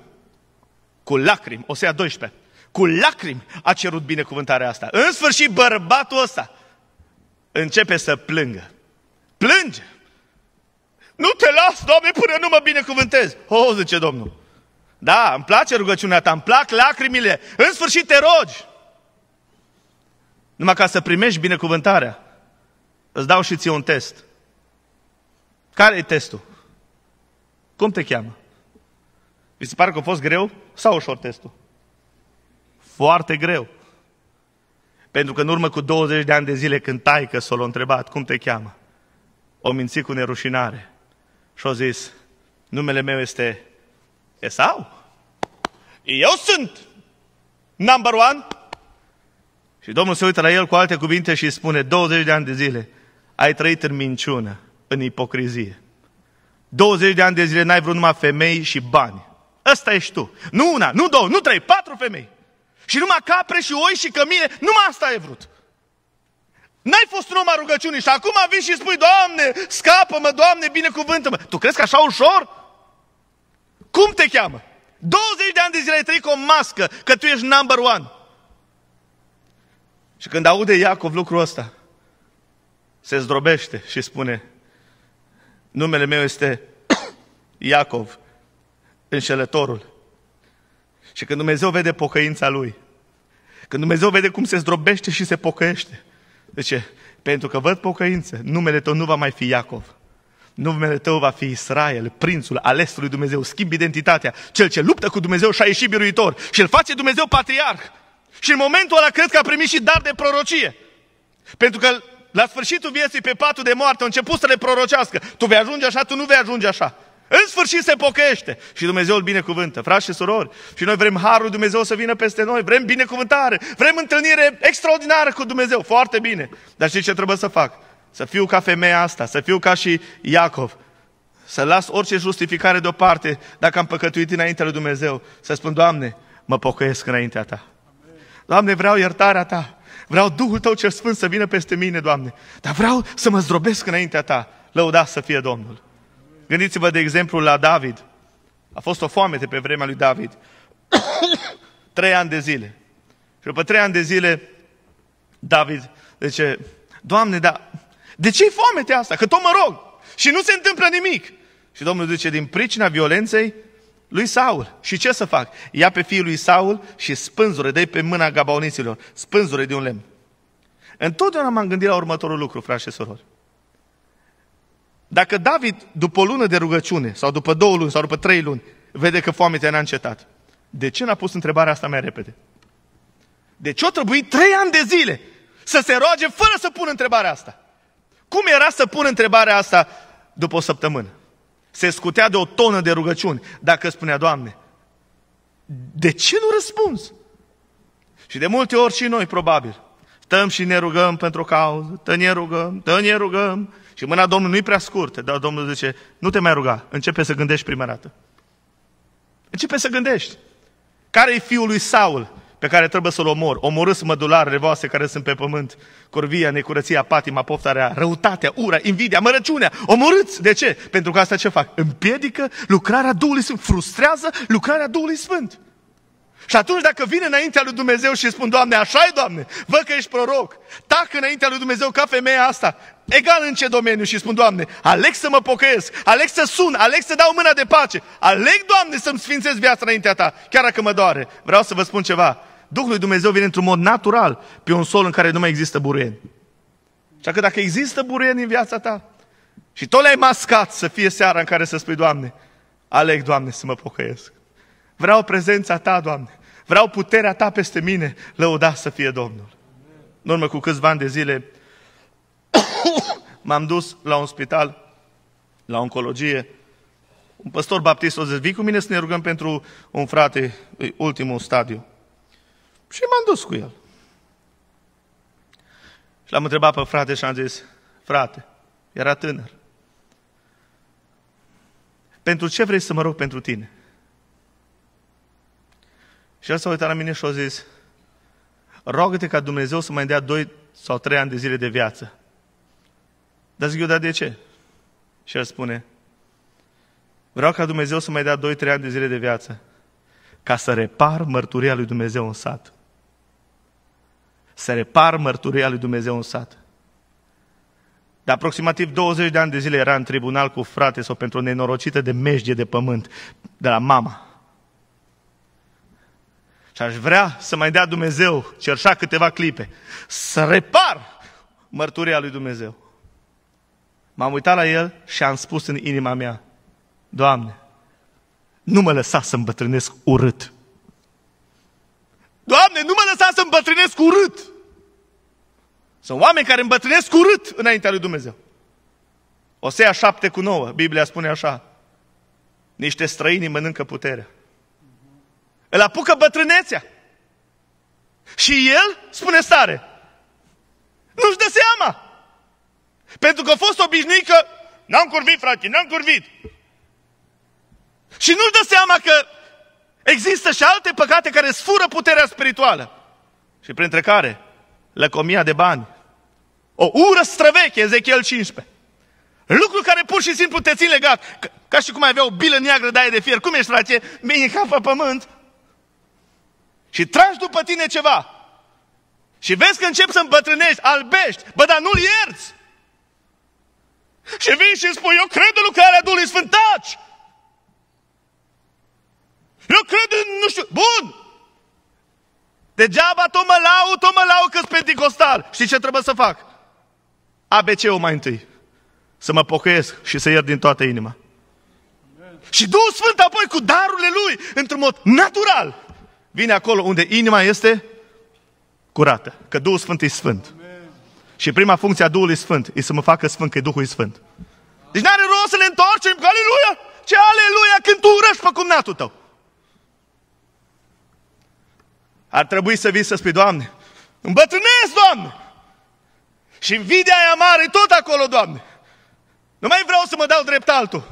Cu lacrimi, o să-i ia 12. Cu lacrimi a cerut binecuvântarea asta. În sfârșit, bărbatul ăsta începe să plângă. Plânge! Nu te las, Doamne, până nu mă binecuvântez! O, oh, zice Domnul. Da, îmi place rugăciunea ta, îmi plac lacrimile. În sfârșit te rogi. Numai ca să primești binecuvântarea, îți dau și ție un test. Care e testul? Cum te cheamă? Vi se pare că a fost greu sau ușor testul? Foarte greu. Pentru că în urmă cu 20 de ani de zile, când taică s-o l-a întrebat, cum te cheamă? O mințit cu nerușinare. Și a zis, numele meu este Esau. Eu sunt number one. Și Domnul se uită la el cu alte cuvinte și îi spune, 20 de ani de zile, ai trăit în minciună, în ipocrizie. 20 de ani de zile n-ai vrut numai femei și bani. Ăsta ești tu. Nu una, nu două, nu trei, patru femei. Și numai capre și oi și cămine, numai asta ai vrut. N-ai fost un om a rugăciunii și acum vii și spui, Doamne, scapă-mă, Doamne, binecuvântă-mă. Tu crezi că așa ușor? Cum te cheamă? 20 de ani de zile ai trăit cu o mască, că tu ești number one. Și când aude Iacov lucrul ăsta, se zdrobește și spune, numele meu este Iacov, înșelătorul. Și când Dumnezeu vede pocăința lui, când Dumnezeu vede cum se zdrobește și se pocăiește, zice, pentru că văd pocăință, numele tău nu va mai fi Iacov. Numele tău va fi Israel, prințul alesul lui Dumnezeu, schimb identitatea, cel ce luptă cu Dumnezeu și a ieșit biruitor și îl face Dumnezeu patriarh. Și în momentul ăla cred că a primit și dar de prorocie. Pentru că la sfârșitul vieții pe patul de moarte a început să le prorocească. Tu vei ajunge așa, tu nu vei ajunge așa. În sfârșit se pochește și Dumnezeu îl binecuvântă, frați și surori. Și noi vrem harul Dumnezeu să vină peste noi, vrem binecuvântare, vrem întâlnire extraordinară cu Dumnezeu, foarte bine. Dar știți ce trebuie să fac? Să fiu ca femeia asta, să fiu ca și Iacov, să las orice justificare deoparte dacă am păcătuit înaintea lui Dumnezeu. Să spun, Doamne, mă pocăiesc înaintea Ta. Doamne, vreau iertarea Ta. Vreau Duhul Tău cel Sfânt să vină peste mine, Doamne. Dar vreau să mă zdrobesc înaintea Ta. Lăuda să fie Domnul. Gândiți-vă, de exemplu, la David. A fost o foamete pe vremea lui David. trei ani de zile. Și după trei ani de zile, David zice, Doamne, dar de ce-i foamete asta? Că tot mă rog și nu se întâmplă nimic. Și Domnul zice, din pricina violenței lui Saul. Și ce să fac? Ia pe fiul lui Saul și spânzure, de pe mâna gabauniților, spânzure de un lemn. Întotdeauna m-am gândit la următorul lucru, frați și surori. Dacă David, după o lună de rugăciune, sau după două luni, sau după trei luni, vede că foamea n-a încetat, de ce n-a pus întrebarea asta mai repede? De ce o trebuit trei ani de zile să se roage fără să pună întrebarea asta? Cum era să pun întrebarea asta după o săptămână? Se scutea de o tonă de rugăciuni dacă spunea, Doamne, de ce nu răspunzi? Și de multe ori și noi, probabil, stăm și ne rugăm pentru cauză, tă ne rugăm, tă ne rugăm. Și mâna Domnului nu-i prea scurtă, dar Domnul zice, nu te mai ruga, începe să gândești prima dată. Începe să gândești. Care e fiul lui Saul pe care trebuie să-l omor? Omorâs mădularele voastre care sunt pe pământ, curvia, necurăția, patima, poftarea, răutatea, ura, invidia, mărăciunea. Omorâți! De ce? Pentru că asta ce fac? Împiedică lucrarea Duhului Sfânt, frustrează lucrarea Duhului Sfânt. Și atunci dacă vine înaintea lui Dumnezeu și spun, Doamne, așa e, Doamne, văd că ești proroc, tac înaintea lui Dumnezeu ca femeia asta, egal în ce domeniu și spun, Doamne, aleg să mă pocăiesc, aleg să sun, aleg să dau mâna de pace, aleg, Doamne, să-mi sfințesc viața înaintea Ta, chiar dacă mă doare. Vreau să vă spun ceva, Duhul lui Dumnezeu vine într-un mod natural pe un sol în care nu mai există buruieni. Și că dacă există buruieni în viața ta și tot le-ai mascat să fie seara în care să spui, Doamne, aleg, Doamne, să mă pocăiesc. Vreau prezența Ta, Doamne. Vreau puterea Ta peste mine. Lăuda să fie Domnul. În urmă cu câțiva ani de zile m-am dus la un spital, la oncologie. Un păstor baptist o zis, vii cu mine să ne rugăm pentru un frate, ultimul stadiu. Și m-am dus cu el. Și l-am întrebat pe frate și am zis, frate, era tânăr. Pentru ce vrei să mă rog pentru tine? Și el s-a uitat la mine și a zis, rogă-te ca Dumnezeu să mai dea doi sau trei ani de zile de viață. Dar zic eu, dar de ce? Și el spune, vreau ca Dumnezeu să mai dea doi, trei ani de zile de viață ca să repar mărturia lui Dumnezeu în sat. Să repar mărturia lui Dumnezeu în sat. De aproximativ 20 de ani de zile era în tribunal cu frate sau pentru o nenorocită de mejdie de pământ de la mama. Și aș vrea să mai dea Dumnezeu, cerșa câteva clipe, să repar mărturia lui Dumnezeu. M-am uitat la el și am spus în inima mea, Doamne, nu mă lăsa să îmbătrânesc urât. Doamne, nu mă lăsa să îmbătrânesc urât. Sunt oameni care îmbătrânesc urât înaintea lui Dumnezeu. Osea 7 cu 9, Biblia spune așa, niște străini mănâncă puterea. Îl apucă bătrânețea. Și el spune stare. Nu-și dă seama. Pentru că a fost obișnuit că n-am curvit, frate, n-am curvit. Și nu-și dă seama că există și alte păcate care sfură puterea spirituală. Și printre care, lăcomia de bani. O ură străveche, Ezechiel 15. Lucru care pur și simplu te țin legat. Ca, și cum ai avea o bilă neagră de aia de fier. Cum ești, frate? Bine, ca pe pământ și tragi după tine ceva. Și vezi că începi să îmbătrânești, albești, bă, dar nu-l ierți. Și vii și spui, eu cred în lucrarea Duhului Sfânt, taci! Eu cred în, nu știu, bun! Degeaba tot mă lau, tot mă lau că pentecostal. Știi ce trebuie să fac? ABC-ul mai întâi. Să mă pocăiesc și să iert din toată inima. Amen. Și Duhul Sfânt apoi cu darurile Lui, într-un mod natural, Vine acolo unde inima este curată, că Duhul Sfânt e Sfânt. Amen. Și prima funcție a Duhului Sfânt e să mă facă Sfânt, că Duhul Sfânt. Deci n-are rost să ne întoarcem, că aleluia! Ce aleluia când tu urăști pe cumnatul tău! Ar trebui să vii să spui, Doamne, îmbătrânesc, Doamne! Și invidia aia mare tot acolo, Doamne! Nu mai vreau să mă dau drept altul.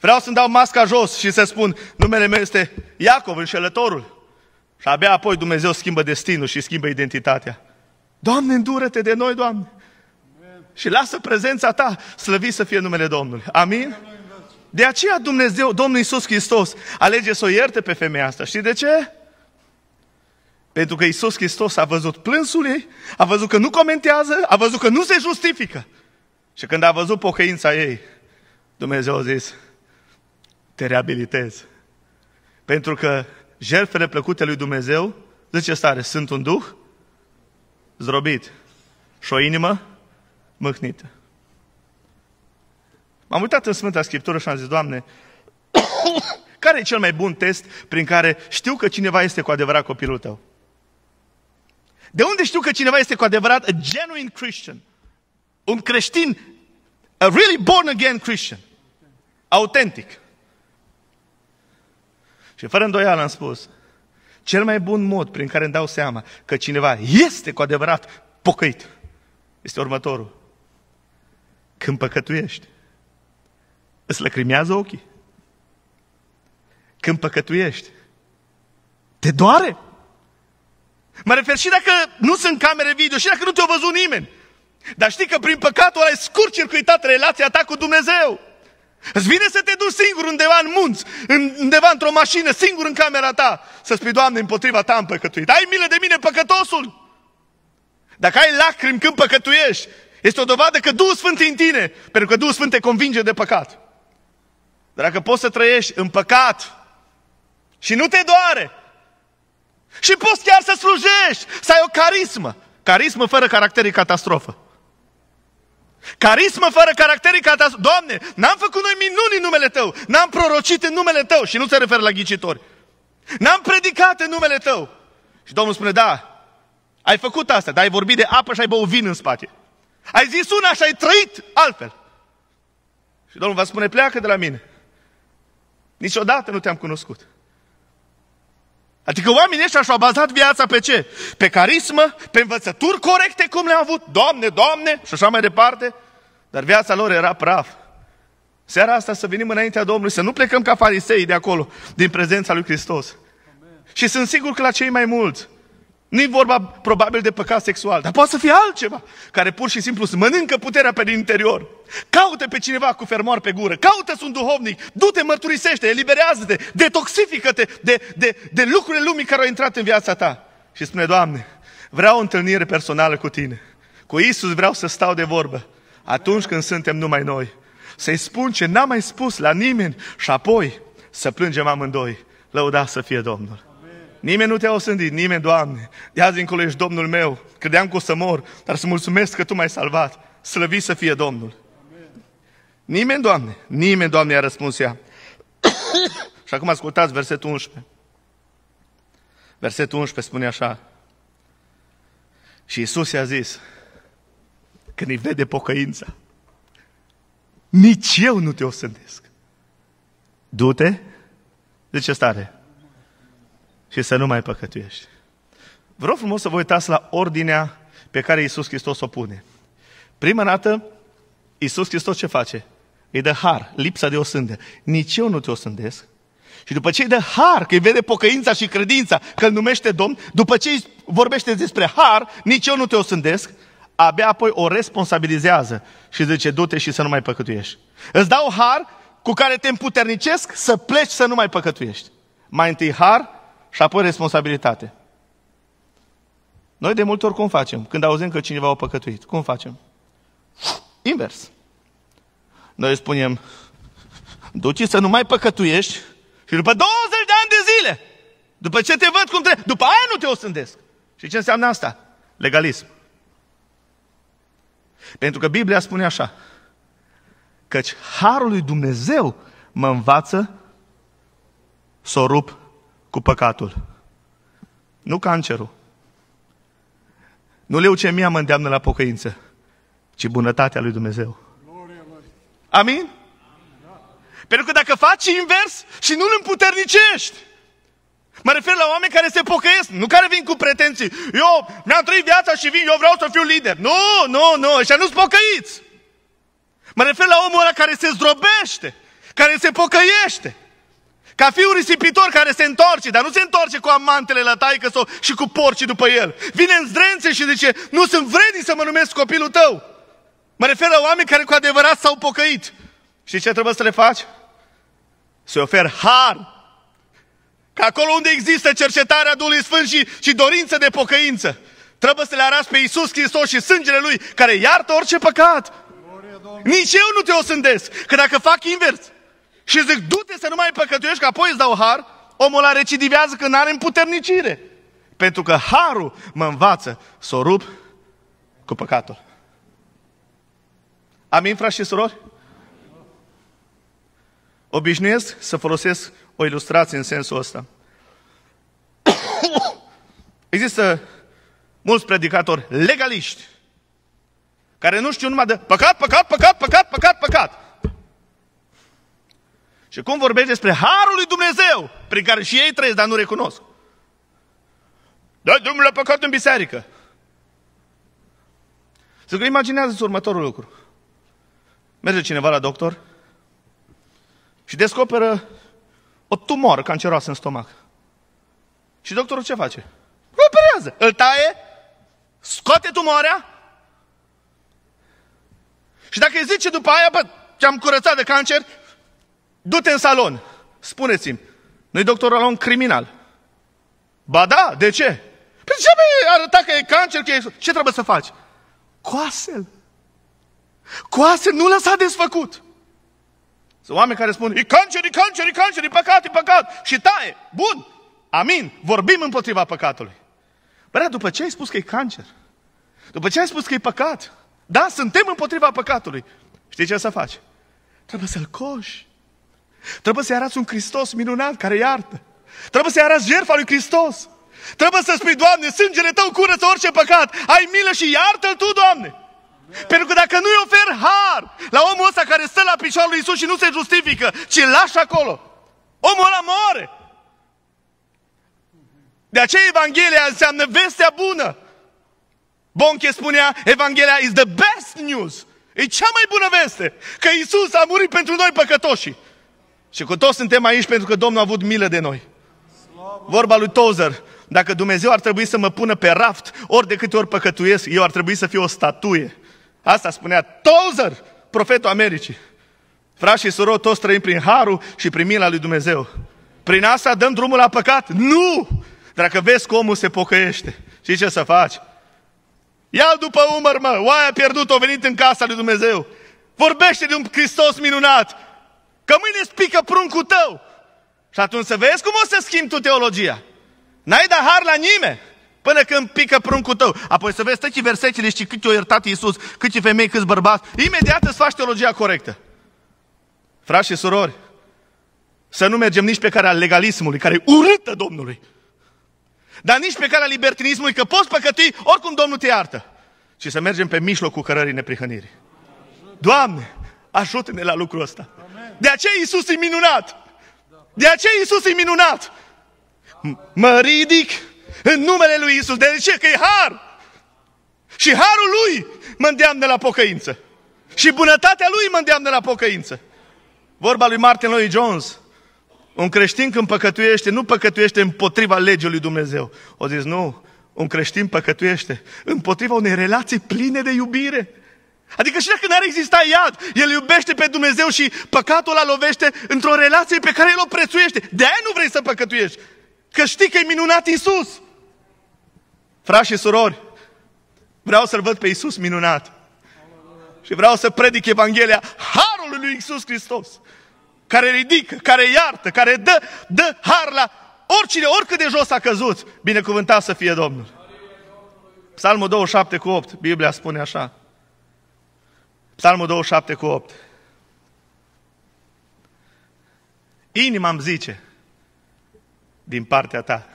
Vreau să-mi dau masca jos și să spun, numele meu este Iacov, înșelătorul. Și abia apoi Dumnezeu schimbă destinul și schimbă identitatea. Doamne, îndură-te de noi, Doamne! Amen. Și lasă prezența Ta, slăvit să fie numele Domnului. Amin? De aceea Dumnezeu, Domnul Iisus Hristos, alege să o ierte pe femeia asta. Știi de ce? Pentru că Iisus Hristos a văzut plânsul ei, a văzut că nu comentează, a văzut că nu se justifică. Și când a văzut pocăința ei, Dumnezeu a zis, te reabilitez. Pentru că jertfele plăcute lui Dumnezeu, zice stare, sunt un duh zdrobit și o inimă mâhnită. M-am uitat în Sfânta Scriptură și am zis, Doamne, care e cel mai bun test prin care știu că cineva este cu adevărat copilul tău? De unde știu că cineva este cu adevărat a genuine Christian? Un creștin, a really born again Christian, autentic. Și fără îndoială am spus, cel mai bun mod prin care îmi dau seama că cineva este cu adevărat pocăit este următorul. Când păcătuiești, îți lăcrimează ochii. Când păcătuiești, te doare. Mă refer și dacă nu sunt camere video, și dacă nu te-a văzut nimeni. Dar știi că prin păcatul ăla ai scurt circuitat relația ta cu Dumnezeu. Îți vine să te duci singur undeva în munți, undeva într-o mașină, singur în camera ta, să spui, Doamne, împotriva ta am păcătuit. Ai milă de mine, păcătosul! Dacă ai lacrimi când păcătuiești, este o dovadă că Duhul Sfânt e în tine, pentru că Duhul Sfânt te convinge de păcat. Dar dacă poți să trăiești în păcat și nu te doare, și poți chiar să slujești, să ai o carismă. Carismă fără caracter e catastrofă. Carismă fără caracter ta, catastrofă. Doamne, n-am făcut noi minuni în numele Tău. N-am prorocit în numele Tău. Și nu se referă la ghicitori. N-am predicat în numele Tău. Și Domnul spune, da, ai făcut asta, dar ai vorbit de apă și ai băut vin în spate. Ai zis una și ai trăit altfel. Și Domnul va spune, pleacă de la mine. Niciodată nu te-am cunoscut. Adică oamenii ăștia și-au bazat viața pe ce? Pe carismă, pe învățături corecte cum le-au avut, Doamne, Doamne, și așa mai departe. Dar viața lor era praf. Seara asta să venim înaintea Domnului, să nu plecăm ca farisei de acolo, din prezența lui Hristos. Amen. Și sunt sigur că la cei mai mulți, nu-i vorba probabil de păcat sexual, dar poate să fie altceva, care pur și simplu să mănâncă puterea pe din interior. Caută pe cineva cu fermoar pe gură, caută un duhovnic, du-te, mărturisește, eliberează-te, detoxifică-te de, de, de lucrurile lumii care au intrat în viața ta. Și spune, Doamne, vreau o întâlnire personală cu Tine. Cu Isus vreau să stau de vorbă atunci când suntem numai noi. Să-i spun ce n-am mai spus la nimeni și apoi să plângem amândoi. Lăuda să fie Domnul. Nimeni nu te-a osândit, nimeni, Doamne. De azi încolo ești Domnul meu. Credeam că o să mor, dar să mulțumesc că Tu m-ai salvat. Slăvi să fie Domnul. Amen. Nimeni, Doamne, nimeni, Doamne, a răspuns ea. Și acum ascultați versetul 11. Versetul 11 spune așa. Și Isus i-a zis, când îi vede pocăința, nici eu nu te osândesc. Du-te, zice stare, și să nu mai păcătuiești. Vreau frumos să vă uitați la ordinea pe care Iisus Hristos o pune. Prima dată, Iisus Hristos ce face? Îi dă har, lipsa de osândă. Nici eu nu te osândesc. Și după ce îi dă har, că îi vede pocăința și credința, că îl numește Domn, după ce îi vorbește despre har, nici eu nu te osândesc, abia apoi o responsabilizează și zice, du-te și să nu mai păcătuiești. Îți dau har cu care te împuternicesc să pleci să nu mai păcătuiești. Mai întâi har, și apoi responsabilitate. Noi de multe ori cum facem? Când auzim că cineva a păcătuit, cum facem? Invers. Noi spunem, duci să nu mai păcătuiești și după 20 de ani de zile, după ce te văd cum trebuie, după aia nu te osândesc. Și ce înseamnă asta? Legalism. Pentru că Biblia spune așa, căci Harul lui Dumnezeu mă învață să o rup cu păcatul. Nu cancerul. Nu leucemia mă îndeamnă la pocăință, ci bunătatea lui Dumnezeu. Amin? Pentru că dacă faci invers și nu îl împuternicești, Mă refer la oameni care se pocăiesc, nu care vin cu pretenții. Eu mi-am trăit viața și vin, eu vreau să fiu lider. Nu, nu, nu, ăștia nu-s pocăiți. Mă refer la omul ăla care se zdrobește, care se pocăiește. Ca fiul risipitor care se întoarce, dar nu se întoarce cu amantele la taică sau și cu porci după el. Vine în zdrențe și zice, nu sunt vrednic să mă numesc copilul tău. Mă refer la oameni care cu adevărat s-au pocăit. Și ce trebuie să le faci? Să ofer har. Că acolo unde există cercetarea Duhului Sfânt și, și dorință de pocăință, trebuie să le arăți pe Iisus Hristos și sângele Lui, care iartă orice păcat. Nici eu nu te osândesc, că dacă fac invers, și zic, du-te să nu mai păcătuiești, că apoi îți dau har, omul la recidivează când are împuternicire. Pentru că harul mă învață să o rup cu păcatul. Amin, frați și surori? Obișnuiesc să folosesc o ilustrație în sensul ăsta. Există mulți predicatori legaliști care nu știu numai de păcat, păcat, păcat, păcat, păcat, păcat. Și cum vorbești despre Harul lui Dumnezeu, prin care și ei trăiesc, dar nu recunosc. Da, Dumnezeu a păcat în biserică. Să că imaginează următorul lucru. Merge cineva la doctor și descoperă o tumoră canceroasă în stomac. Și doctorul ce face? Îl Operează. Îl taie, scoate tumoarea și dacă îi zice după aia, bă, ce am curățat de cancer, Du-te în salon. Spuneți-mi, nu-i doctorul ăla un criminal? Ba da, de ce? Păi ce mi arăta că e cancer, că e... Ce trebuie să faci? Coasel. Coasel, nu lăsa desfăcut. Sunt oameni care spun, e cancer, e cancer, e cancer, e păcat, e păcat. Și taie. Bun. Amin. Vorbim împotriva păcatului. Bă, după ce ai spus că e cancer, după ce ai spus că e păcat, da, suntem împotriva păcatului. Știi ce să faci? Trebuie să-l coși. Trebuie să-i arăți un Hristos minunat care iartă. Trebuie să-i arăți jertfa lui Hristos. Trebuie să spui, Doamne, sângele Tău curăță orice păcat. Ai milă și iartă-l Tu, Doamne. Pentru că dacă nu-i ofer har la omul ăsta care stă la picioarele lui Isus și nu se justifică, ci îl lași acolo, omul ăla moare. De aceea Evanghelia înseamnă vestea bună. Bonche spunea, Evanghelia is the best news. E cea mai bună veste. Că Isus a murit pentru noi păcătoșii. Și cu toți suntem aici pentru că Domnul a avut milă de noi. Vorba lui Tozer, dacă Dumnezeu ar trebui să mă pună pe raft, ori de câte ori păcătuiesc, eu ar trebui să fiu o statuie. Asta spunea Tozer, profetul Americii. Frați și surori, toți trăim prin harul și prin mila lui Dumnezeu. Prin asta dăm drumul la păcat? Nu! Dacă vezi că omul se pocăiește, și ce să faci? ia după umăr, mă! Oaia pierdut-o venit în casa lui Dumnezeu. Vorbește de un Hristos minunat. Că mâine spică pruncul tău. Și atunci să vezi cum o să schimbi tu teologia. N-ai dat har la nimeni până când pică pruncul tău. Apoi să vezi tăci versetele și cât i-a iertat Iisus, câți femei, câți bărbați. Imediat îți faci teologia corectă. Frați și surori, să nu mergem nici pe care al legalismului, care e urâtă Domnului. Dar nici pe care al libertinismului, că poți păcăti, oricum Domnul te iartă. Și să mergem pe mijlocul cărării neprihănirii. Doamne, ajută-ne la lucrul ăsta. De aceea Iisus e minunat. De aceea Iisus e minunat. Mă ridic în numele lui Iisus. De ce? Că e har. Și harul lui mă îndeamnă la pocăință. Și bunătatea lui mă îndeamnă la pocăință. Vorba lui Martin Lloyd Jones. Un creștin când păcătuiește, nu păcătuiește împotriva legii lui Dumnezeu. O zis, nu, un creștin păcătuiește împotriva unei relații pline de iubire. Adică și dacă n-ar exista iad, el iubește pe Dumnezeu și păcatul îl lovește într-o relație pe care el o prețuiește. De aia nu vrei să păcătuiești. Că știi că e minunat Isus. Frați și surori, vreau să-L văd pe Isus minunat. Și vreau să predic Evanghelia Harul lui Isus Hristos, care ridică, care iartă, care dă, dă har la oricine, oricât de jos a căzut. Binecuvântat să fie Domnul. Psalmul 27 cu 8, Biblia spune așa. Psalmul 27 cu 8. Inima îmi zice, din partea ta,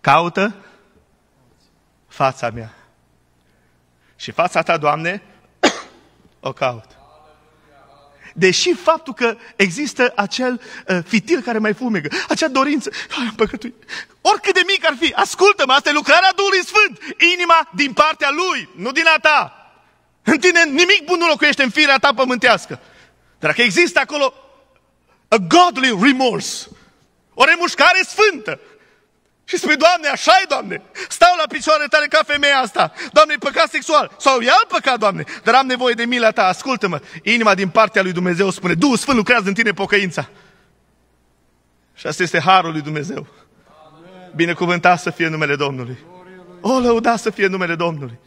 caută fața mea. Și fața ta, Doamne, o caut. Deși faptul că există acel uh, fitil care mai fumegă, acea dorință, ah, am păcătuit, oricât de mic ar fi, ascultă-mă, asta e lucrarea Duhului Sfânt, inima din partea Lui, nu din a ta. În tine nimic bun nu locuiește în firea ta pământească. Dar dacă există acolo a godly remorse, o remușcare sfântă, și spui, Doamne, așa e, Doamne. Stau la picioare tale ca femeia asta. Doamne, e păcat sexual. Sau e alt păcat, Doamne. Dar am nevoie de mila ta. Ascultă-mă. Inima din partea lui Dumnezeu spune, Duhul Sfânt lucrează în tine pocăința. Și asta este harul lui Dumnezeu. Binecuvântat să fie numele Domnului. O, lăuda să fie numele Domnului.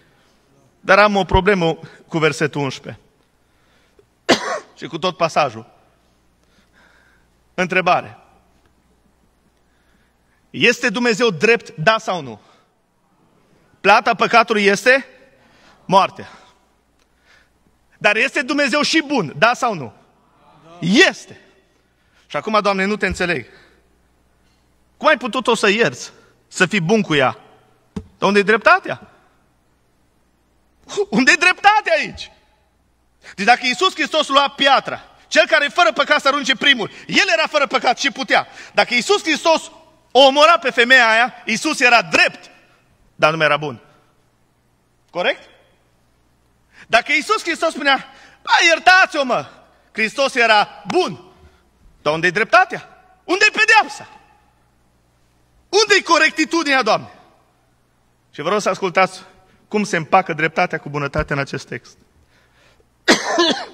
Dar am o problemă cu versetul 11 și cu tot pasajul. Întrebare. Este Dumnezeu drept, da sau nu? Plata păcatului este moartea. Dar este Dumnezeu și bun, da sau nu? Este. Și acum, Doamne, nu te înțeleg. Cum ai putut-o să ierți? Să fii bun cu ea? De unde e dreptatea? unde e dreptate aici? Deci dacă Iisus Hristos lua piatra, cel care e fără păcat să arunce primul, el era fără păcat și putea. Dacă Iisus Hristos o omora pe femeia aia, Iisus era drept, dar nu era bun. Corect? Dacă Iisus Hristos spunea, a, iertați-o mă, Hristos era bun, dar unde e dreptatea? unde e pedeapsa? unde e corectitudinea, Doamne? Și vreau să ascultați cum se împacă dreptatea cu bunătatea în acest text.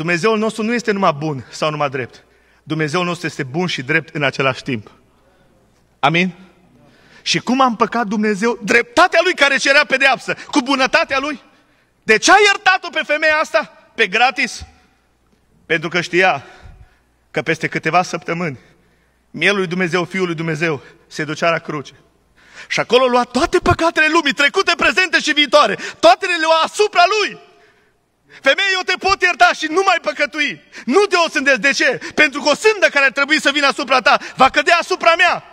Dumnezeul nostru nu este numai bun sau numai drept. Dumnezeul nostru este bun și drept în același timp. Amin? Și cum a împăcat Dumnezeu dreptatea lui care cerea pedeapsă cu bunătatea lui? De ce a iertat-o pe femeia asta? Pe gratis? Pentru că știa că peste câteva săptămâni mielul lui Dumnezeu, Fiul lui Dumnezeu, se ducea la cruce. Și acolo lua toate păcatele lumii, trecute, prezente și viitoare. Toate le lua asupra lui. Femeie, eu te pot ierta și nu mai păcătui. Nu te osândesc. De ce? Pentru că o sândă care ar trebui să vină asupra ta va cădea asupra mea.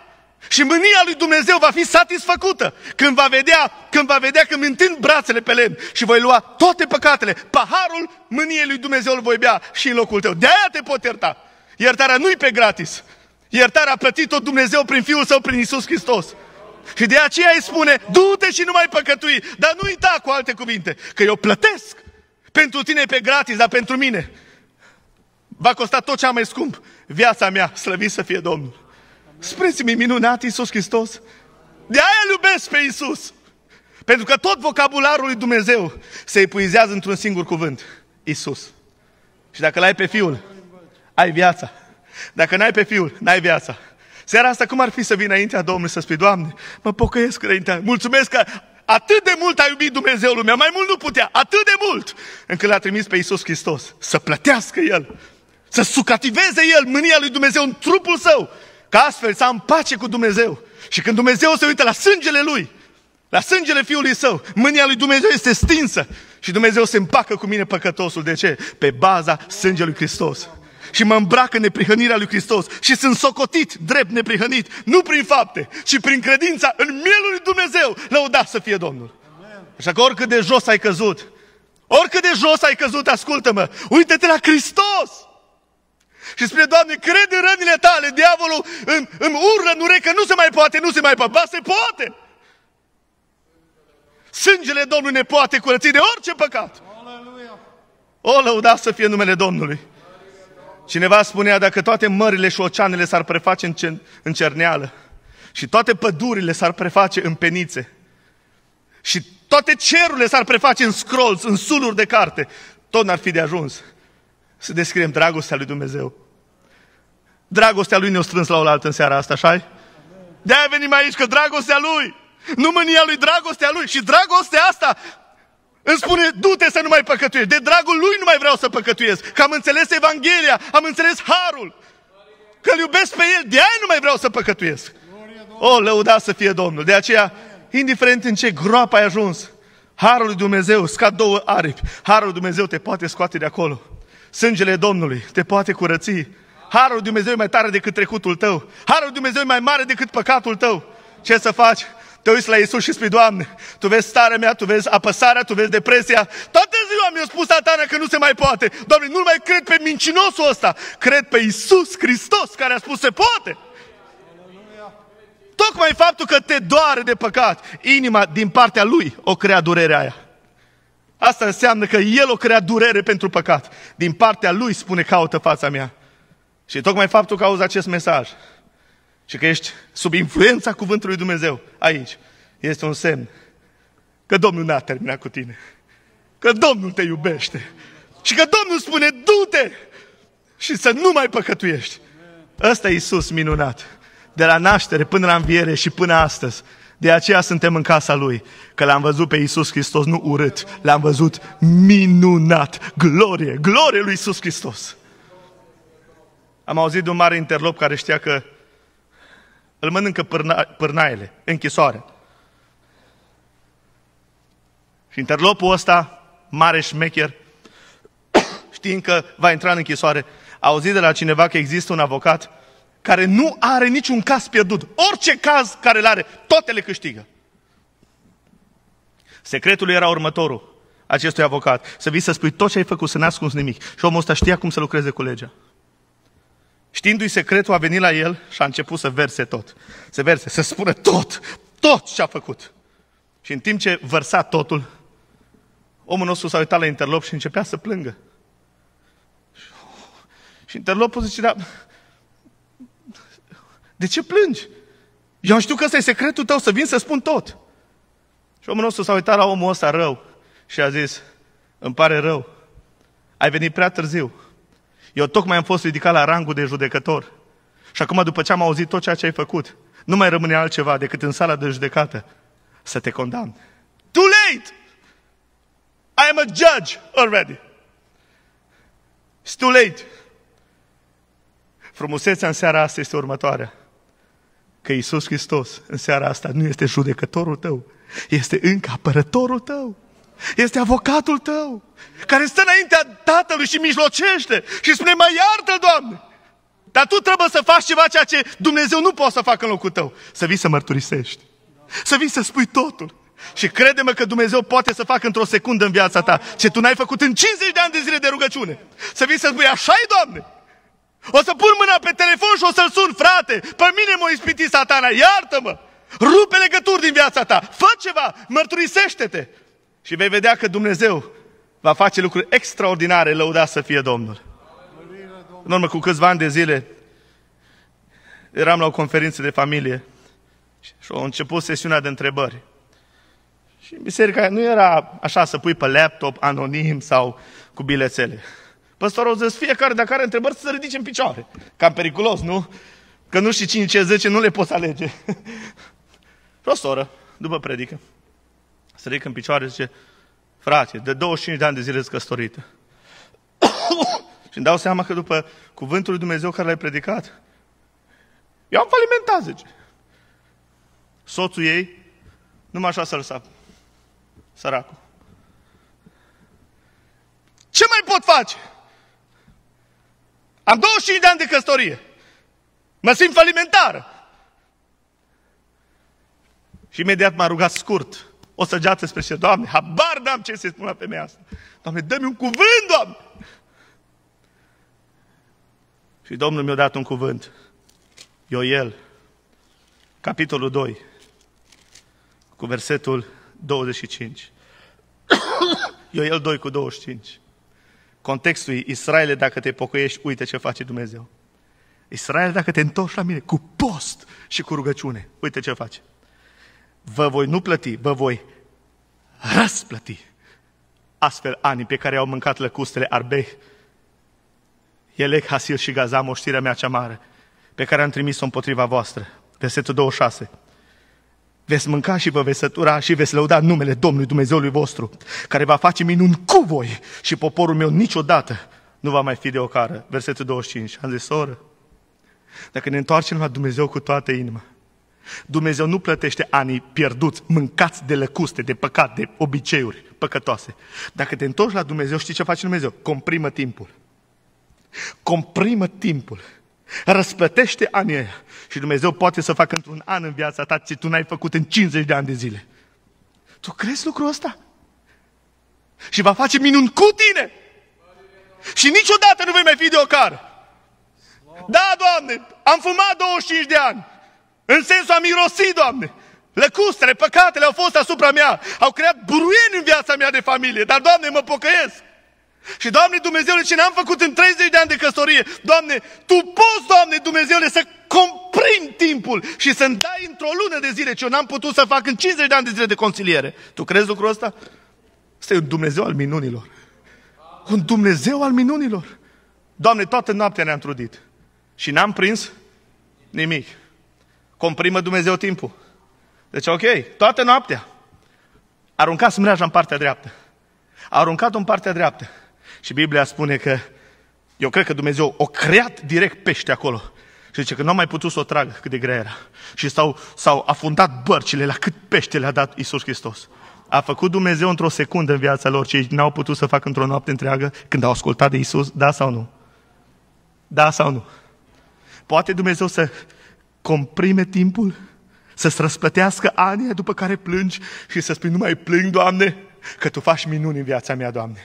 Și mânia lui Dumnezeu va fi satisfăcută când va vedea, când va vedea, că întind brațele pe lemn și voi lua toate păcatele. Paharul mâniei lui Dumnezeu îl voi bea și în locul tău. De aia te pot ierta. Iertarea nu-i pe gratis. Iertarea a plătit-o Dumnezeu prin Fiul Său, prin Isus Hristos. Și de aceea îi spune, du-te și nu mai păcătui, dar nu uita cu alte cuvinte, că eu plătesc. Pentru tine pe gratis, dar pentru mine va costa tot ce am mai scump, viața mea, slăvit să fie Domnul. Spuneți-mi minunat Iisus Hristos. De aia iubesc pe Iisus. Pentru că tot vocabularul lui Dumnezeu se epuizează într-un singur cuvânt. Iisus. Și dacă l-ai pe Fiul, ai viața. Dacă n-ai pe Fiul, n-ai viața. Seara asta cum ar fi să vii înaintea Domnului să spui, Doamne, mă pocăiesc înaintea, mulțumesc că atât de mult a iubit Dumnezeu lumea, mai mult nu putea, atât de mult, încât l-a trimis pe Iisus Hristos să plătească El, să sucativeze El mânia lui Dumnezeu în trupul Său, ca astfel să am pace cu Dumnezeu. Și când Dumnezeu se uită la sângele Lui, la sângele Fiului Său, mânia lui Dumnezeu este stinsă și Dumnezeu se împacă cu mine păcătosul. De ce? Pe baza sângelui Hristos și mă îmbrac în neprihănirea lui Hristos și sunt socotit drept neprihănit, nu prin fapte, ci prin credința în mielul lui Dumnezeu, lăudat să fie Domnul. Amen. Așa că oricât de jos ai căzut, oricât de jos ai căzut, ascultă-mă, uite te la Hristos! Și spune, Doamne, crede în rănile tale, diavolul îmi, îmi urlă în urecă, nu se mai poate, nu se mai poate, ba se poate! Sângele Domnului ne poate curăți de orice păcat. O lăuda să fie numele Domnului. Cineva spunea, dacă toate mările și oceanele s-ar preface în, cer- în cerneală și toate pădurile s-ar preface în penițe și toate cerurile s-ar preface în scrolls, în suluri de carte, tot n-ar fi de ajuns să descriem dragostea lui Dumnezeu. Dragostea lui ne-o strâns la oaltă în seara asta, așa De-aia venim aici, că dragostea lui, nu mânia lui, dragostea lui și dragostea asta îmi spune, du-te să nu mai păcătuiești. De dragul lui nu mai vreau să păcătuiesc. Că am înțeles Evanghelia, am înțeles Harul. că iubesc pe el, de aia nu mai vreau să păcătuiesc. O, lăuda să fie Domnul. De aceea, indiferent în ce groapă ai ajuns, Harul lui Dumnezeu scad două aripi. Harul lui Dumnezeu te poate scoate de acolo. Sângele Domnului te poate curăți. Harul lui Dumnezeu e mai tare decât trecutul tău. Harul lui Dumnezeu e mai mare decât păcatul tău. Ce să faci? te uiți la Isus și spui, Doamne, Tu vezi starea mea, Tu vezi apăsarea, Tu vezi depresia. Toată ziua mi-a spus satana că nu se mai poate. Doamne, nu mai cred pe mincinosul ăsta, cred pe Isus Hristos care a spus se poate. Tocmai faptul că te doare de păcat, inima din partea lui o crea durerea aia. Asta înseamnă că el o crea durere pentru păcat. Din partea lui spune caută fața mea. Și tocmai faptul că auzi acest mesaj, și că ești sub influența cuvântului Dumnezeu aici, este un semn că Domnul n-a terminat cu tine. Că Domnul te iubește. Și că Domnul spune, du-te și să nu mai păcătuiești. Ăsta e Iisus minunat. De la naștere până la înviere și până astăzi. De aceea suntem în casa Lui, că l-am văzut pe Iisus Hristos nu urât, l-am văzut minunat. Glorie, glorie lui Iisus Hristos! Am auzit de un mare interlop care știa că îl mănâncă pârna, pârnaele, închisoare. Și interlopul ăsta, mare șmecher, știind că va intra în închisoare, a auzit de la cineva că există un avocat care nu are niciun caz pierdut. Orice caz care îl are, toate le câștigă. Secretul lui era următorul acestui avocat. Să vii să spui tot ce ai făcut, să n-ascunzi nimic. Și omul ăsta știa cum să lucreze cu legea. Știindu-i secretul, a venit la el și a început să verse tot. Să verse, să spună tot, tot ce a făcut. Și în timp ce vărsa totul, omul nostru s-a uitat la interlop și începea să plângă. Și interlopul zice, da, de ce plângi? Eu știu că ăsta e secretul tău, să vin să spun tot. Și omul nostru s-a uitat la omul ăsta rău și a zis, îmi pare rău, ai venit prea târziu. Eu tocmai am fost ridicat la rangul de judecător. Și acum, după ce am auzit tot ceea ce ai făcut, nu mai rămâne altceva decât în sala de judecată să te condamn. Too late! I am a judge already. It's too late. Frumusețea în seara asta este următoarea. Că Iisus Hristos în seara asta nu este judecătorul tău, este încă apărătorul tău. Este avocatul tău, care stă înaintea Tatălui și mijlocește și spune, mai iartă, Doamne! Dar tu trebuie să faci ceva ceea ce Dumnezeu nu poate să facă în locul tău. Să vii să mărturisești. Să vii să spui totul. Și crede-mă că Dumnezeu poate să facă într-o secundă în viața ta ce tu n-ai făcut în 50 de ani de zile de rugăciune. Să vii să spui, așa e, Doamne! O să pun mâna pe telefon și o să-l sun, frate, pe mine m-a ispitit satana, iartă-mă! Rupe legături din viața ta, fă ceva, mărturisește-te! Și vei vedea că Dumnezeu va face lucruri extraordinare, lăudat să fie Domnul. În urmă cu câțiva ani de zile, eram la o conferință de familie și a început sesiunea de întrebări. Și biserica nu era așa să pui pe laptop anonim sau cu bilețele. Păstorul zis, fiecare dacă are întrebări să se ridice în picioare. Cam periculos, nu? Că nu știi 5, 10, nu le poți alege. Și o soră, după predică, se ridică în picioare și zice, frate, de 25 de ani de zile căsătorită. și îmi dau seama că după cuvântul lui Dumnezeu care l-ai predicat, eu am falimentat, zice. Soțul ei, numai așa s-a lăsat. Săracul. Ce mai pot face? Am 25 de ani de căsătorie. Mă simt falimentară. Și imediat m-a rugat scurt o săgeată spre ce? Doamne, habar n-am ce să-i spun la femeia asta. Doamne, dă-mi un cuvânt, Doamne! Și Domnul mi-a dat un cuvânt. Ioel, capitolul 2, cu versetul 25. Ioel 2 cu 25. Contextul Israel, dacă te pocăiești, uite ce face Dumnezeu. Israel, dacă te întorci la mine cu post și cu rugăciune, uite ce face vă voi nu plăti, vă voi răsplăti. Astfel, anii pe care au mâncat lăcustele arbei, Elec, Hasil și Gaza, moștirea mea cea mare, pe care am trimis-o împotriva voastră. Versetul 26. Veți mânca și vă veți sătura și veți lăuda numele Domnului Dumnezeului vostru, care va face minuni cu voi și poporul meu niciodată nu va mai fi de ocară. Versetul 25. Am zis, soră, dacă ne întoarcem la Dumnezeu cu toată inima, Dumnezeu nu plătește anii pierduți, mâncați de lăcuste, de păcat, de obiceiuri păcătoase. Dacă te întorci la Dumnezeu, știi ce face Dumnezeu? Comprimă timpul. Comprimă timpul. Răsplătește anii aia. Și Dumnezeu poate să facă într-un an în viața ta ce tu n-ai făcut în 50 de ani de zile. Tu crezi lucrul ăsta? Și va face minuni cu tine. Și niciodată nu vei mai fi de ocar. Da, Doamne, am fumat 25 de ani. În sensul a mirosit, Doamne. Lăcustele, păcatele au fost asupra mea. Au creat buruieni în viața mea de familie. Dar, Doamne, mă pocăiesc. Și, Doamne Dumnezeule, ce n-am făcut în 30 de ani de căsătorie? Doamne, Tu poți, Doamne Dumnezeule, să comprim timpul și să-mi dai într-o lună de zile ce eu n-am putut să fac în 50 de ani de zile de conciliere. Tu crezi lucrul ăsta? Este un Dumnezeu al minunilor. Un Dumnezeu al minunilor. Doamne, toată noaptea ne-am trudit și n-am prins nimic comprimă Dumnezeu timpul. Deci, ok, toată noaptea. Aruncat smreaja în partea dreaptă. A aruncat în partea dreaptă. Și Biblia spune că, eu cred că Dumnezeu o creat direct pește acolo. Și zice că nu a mai putut să o trag cât de grea era. Și s-au, s-au afundat bărcile la cât pește le-a dat Isus Hristos. A făcut Dumnezeu într-o secundă în viața lor ce n-au putut să facă într-o noapte întreagă când au ascultat de Isus, da sau nu? Da sau nu? Poate Dumnezeu să comprime timpul, să-ți răsplătească anii după care plângi și să spui, nu mai plâng, Doamne, că Tu faci minuni în viața mea, Doamne.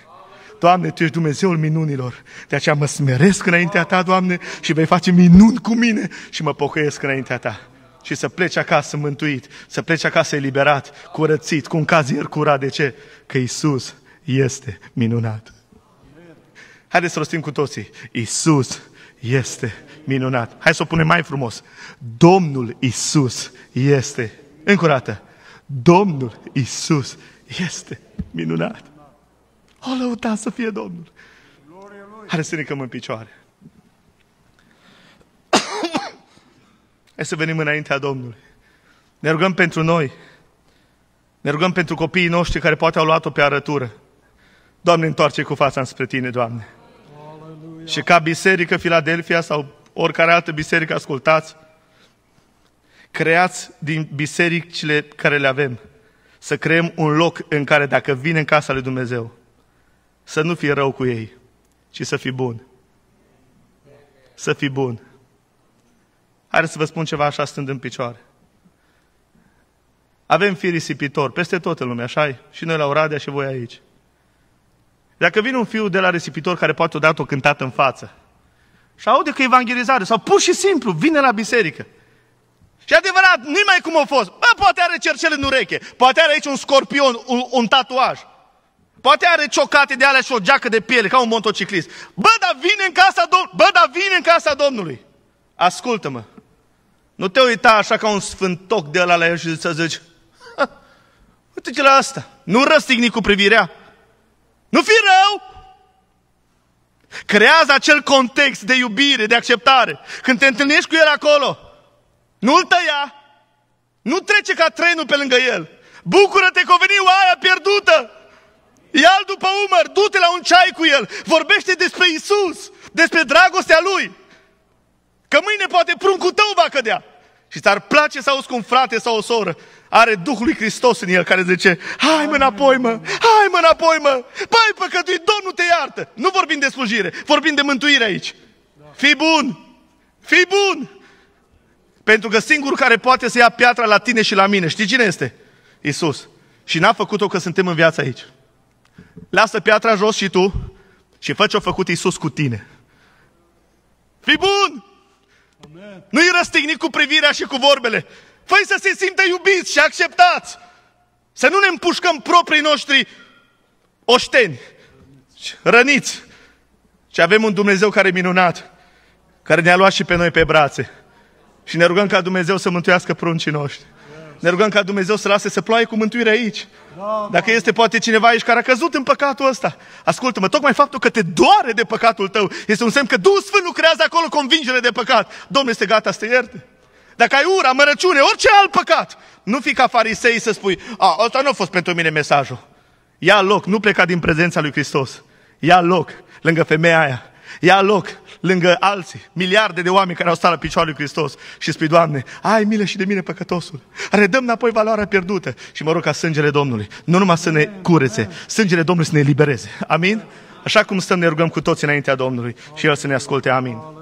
Doamne, Tu ești Dumnezeul minunilor, de aceea mă smeresc înaintea Ta, Doamne, și vei face minuni cu mine și mă pocăiesc înaintea Ta. Și să pleci acasă mântuit, să pleci acasă eliberat, curățit, cu un cazier curat. De ce? Că Isus este minunat. Haideți să rostim cu toții. Isus este minunat. Hai să o punem mai frumos. Domnul Isus este, încă o dată, Domnul Isus este minunat. O lăuta să fie Domnul. Hai să ne căm în picioare. Hai să venim înaintea Domnului. Ne rugăm pentru noi. Ne rugăm pentru copiii noștri care poate au luat-o pe arătură. Doamne, întoarce cu fața înspre Tine, Doamne. Și ca biserică Filadelfia sau oricare altă biserică ascultați, creați din bisericile care le avem, să creăm un loc în care dacă vine în casa lui Dumnezeu, să nu fie rău cu ei, ci să fii bun. Să fii bun. Haideți să vă spun ceva așa stând în picioare. Avem fir risipitor peste tot în lume, așa -i? Și noi la Oradea și voi aici. Dacă vine un fiu de la risipitor care poate odată o cântat în față și aude că e evanghelizare sau pur și simplu vine la biserică și adevărat, nu mai cum a fost. Bă, poate are cercel în ureche, poate are aici un scorpion, un, un tatuaj. Poate are ciocate de alea și o geacă de piele, ca un motociclist. Bă, dar vine în casa Domnului! Bă, dar vine în casa Domnului! Ascultă-mă! Nu te uita așa ca un sfântoc de la la el și să zici, uite ce la asta, nu răstigni cu privirea, nu fi rău! Creează acel context de iubire, de acceptare. Când te întâlnești cu el acolo, nu-l tăia, nu trece ca trenul pe lângă el. Bucură-te că a venit oaia pierdută! Ia-l după umăr, du-te la un ceai cu el, vorbește despre Isus, despre dragostea lui. Că mâine poate pruncul tău va cădea. Și ți-ar place să auzi cu un frate sau o soră are Duhul lui Hristos în el care zice, hai mă înapoi mă, hai mă înapoi mă, băi păcătui, Domnul te iartă. Nu vorbim de slujire, vorbim de mântuire aici. Fii bun, fii bun. Pentru că singurul care poate să ia piatra la tine și la mine, știi cine este? Isus. Și n-a făcut-o că suntem în viața aici. Lasă piatra jos și tu și fă ce-a făcut Isus cu tine. Fii bun! Nu-i răstigni cu privirea și cu vorbele, Făi să se simtă iubiți și acceptați. Să nu ne împușcăm proprii noștri oșteni, răniți. Și avem un Dumnezeu care e minunat, care ne-a luat și pe noi pe brațe. Și ne rugăm ca Dumnezeu să mântuiască pruncii noștri. Ne rugăm ca Dumnezeu să lase să ploaie cu mântuire aici. Dacă este poate cineva aici care a căzut în păcatul ăsta, ascultă-mă, tocmai faptul că te doare de păcatul tău este un semn că Duhul Sfânt lucrează acolo convingere de păcat. Domnul este gata să te ierte dacă ai ura, mărăciune, orice alt păcat, nu fi ca farisei să spui, a, ăsta nu a fost pentru mine mesajul. Ia loc, nu pleca din prezența lui Hristos. Ia loc lângă femeia aia. Ia loc lângă alții, miliarde de oameni care au stat la picioarele lui Hristos și spui, Doamne, ai milă și de mine păcătosul. Redăm înapoi valoarea pierdută și mă rog ca sângele Domnului, nu numai să ne curețe, sângele Domnului să ne elibereze. Amin? Așa cum stăm, ne rugăm cu toți înaintea Domnului și El să ne asculte. Amin.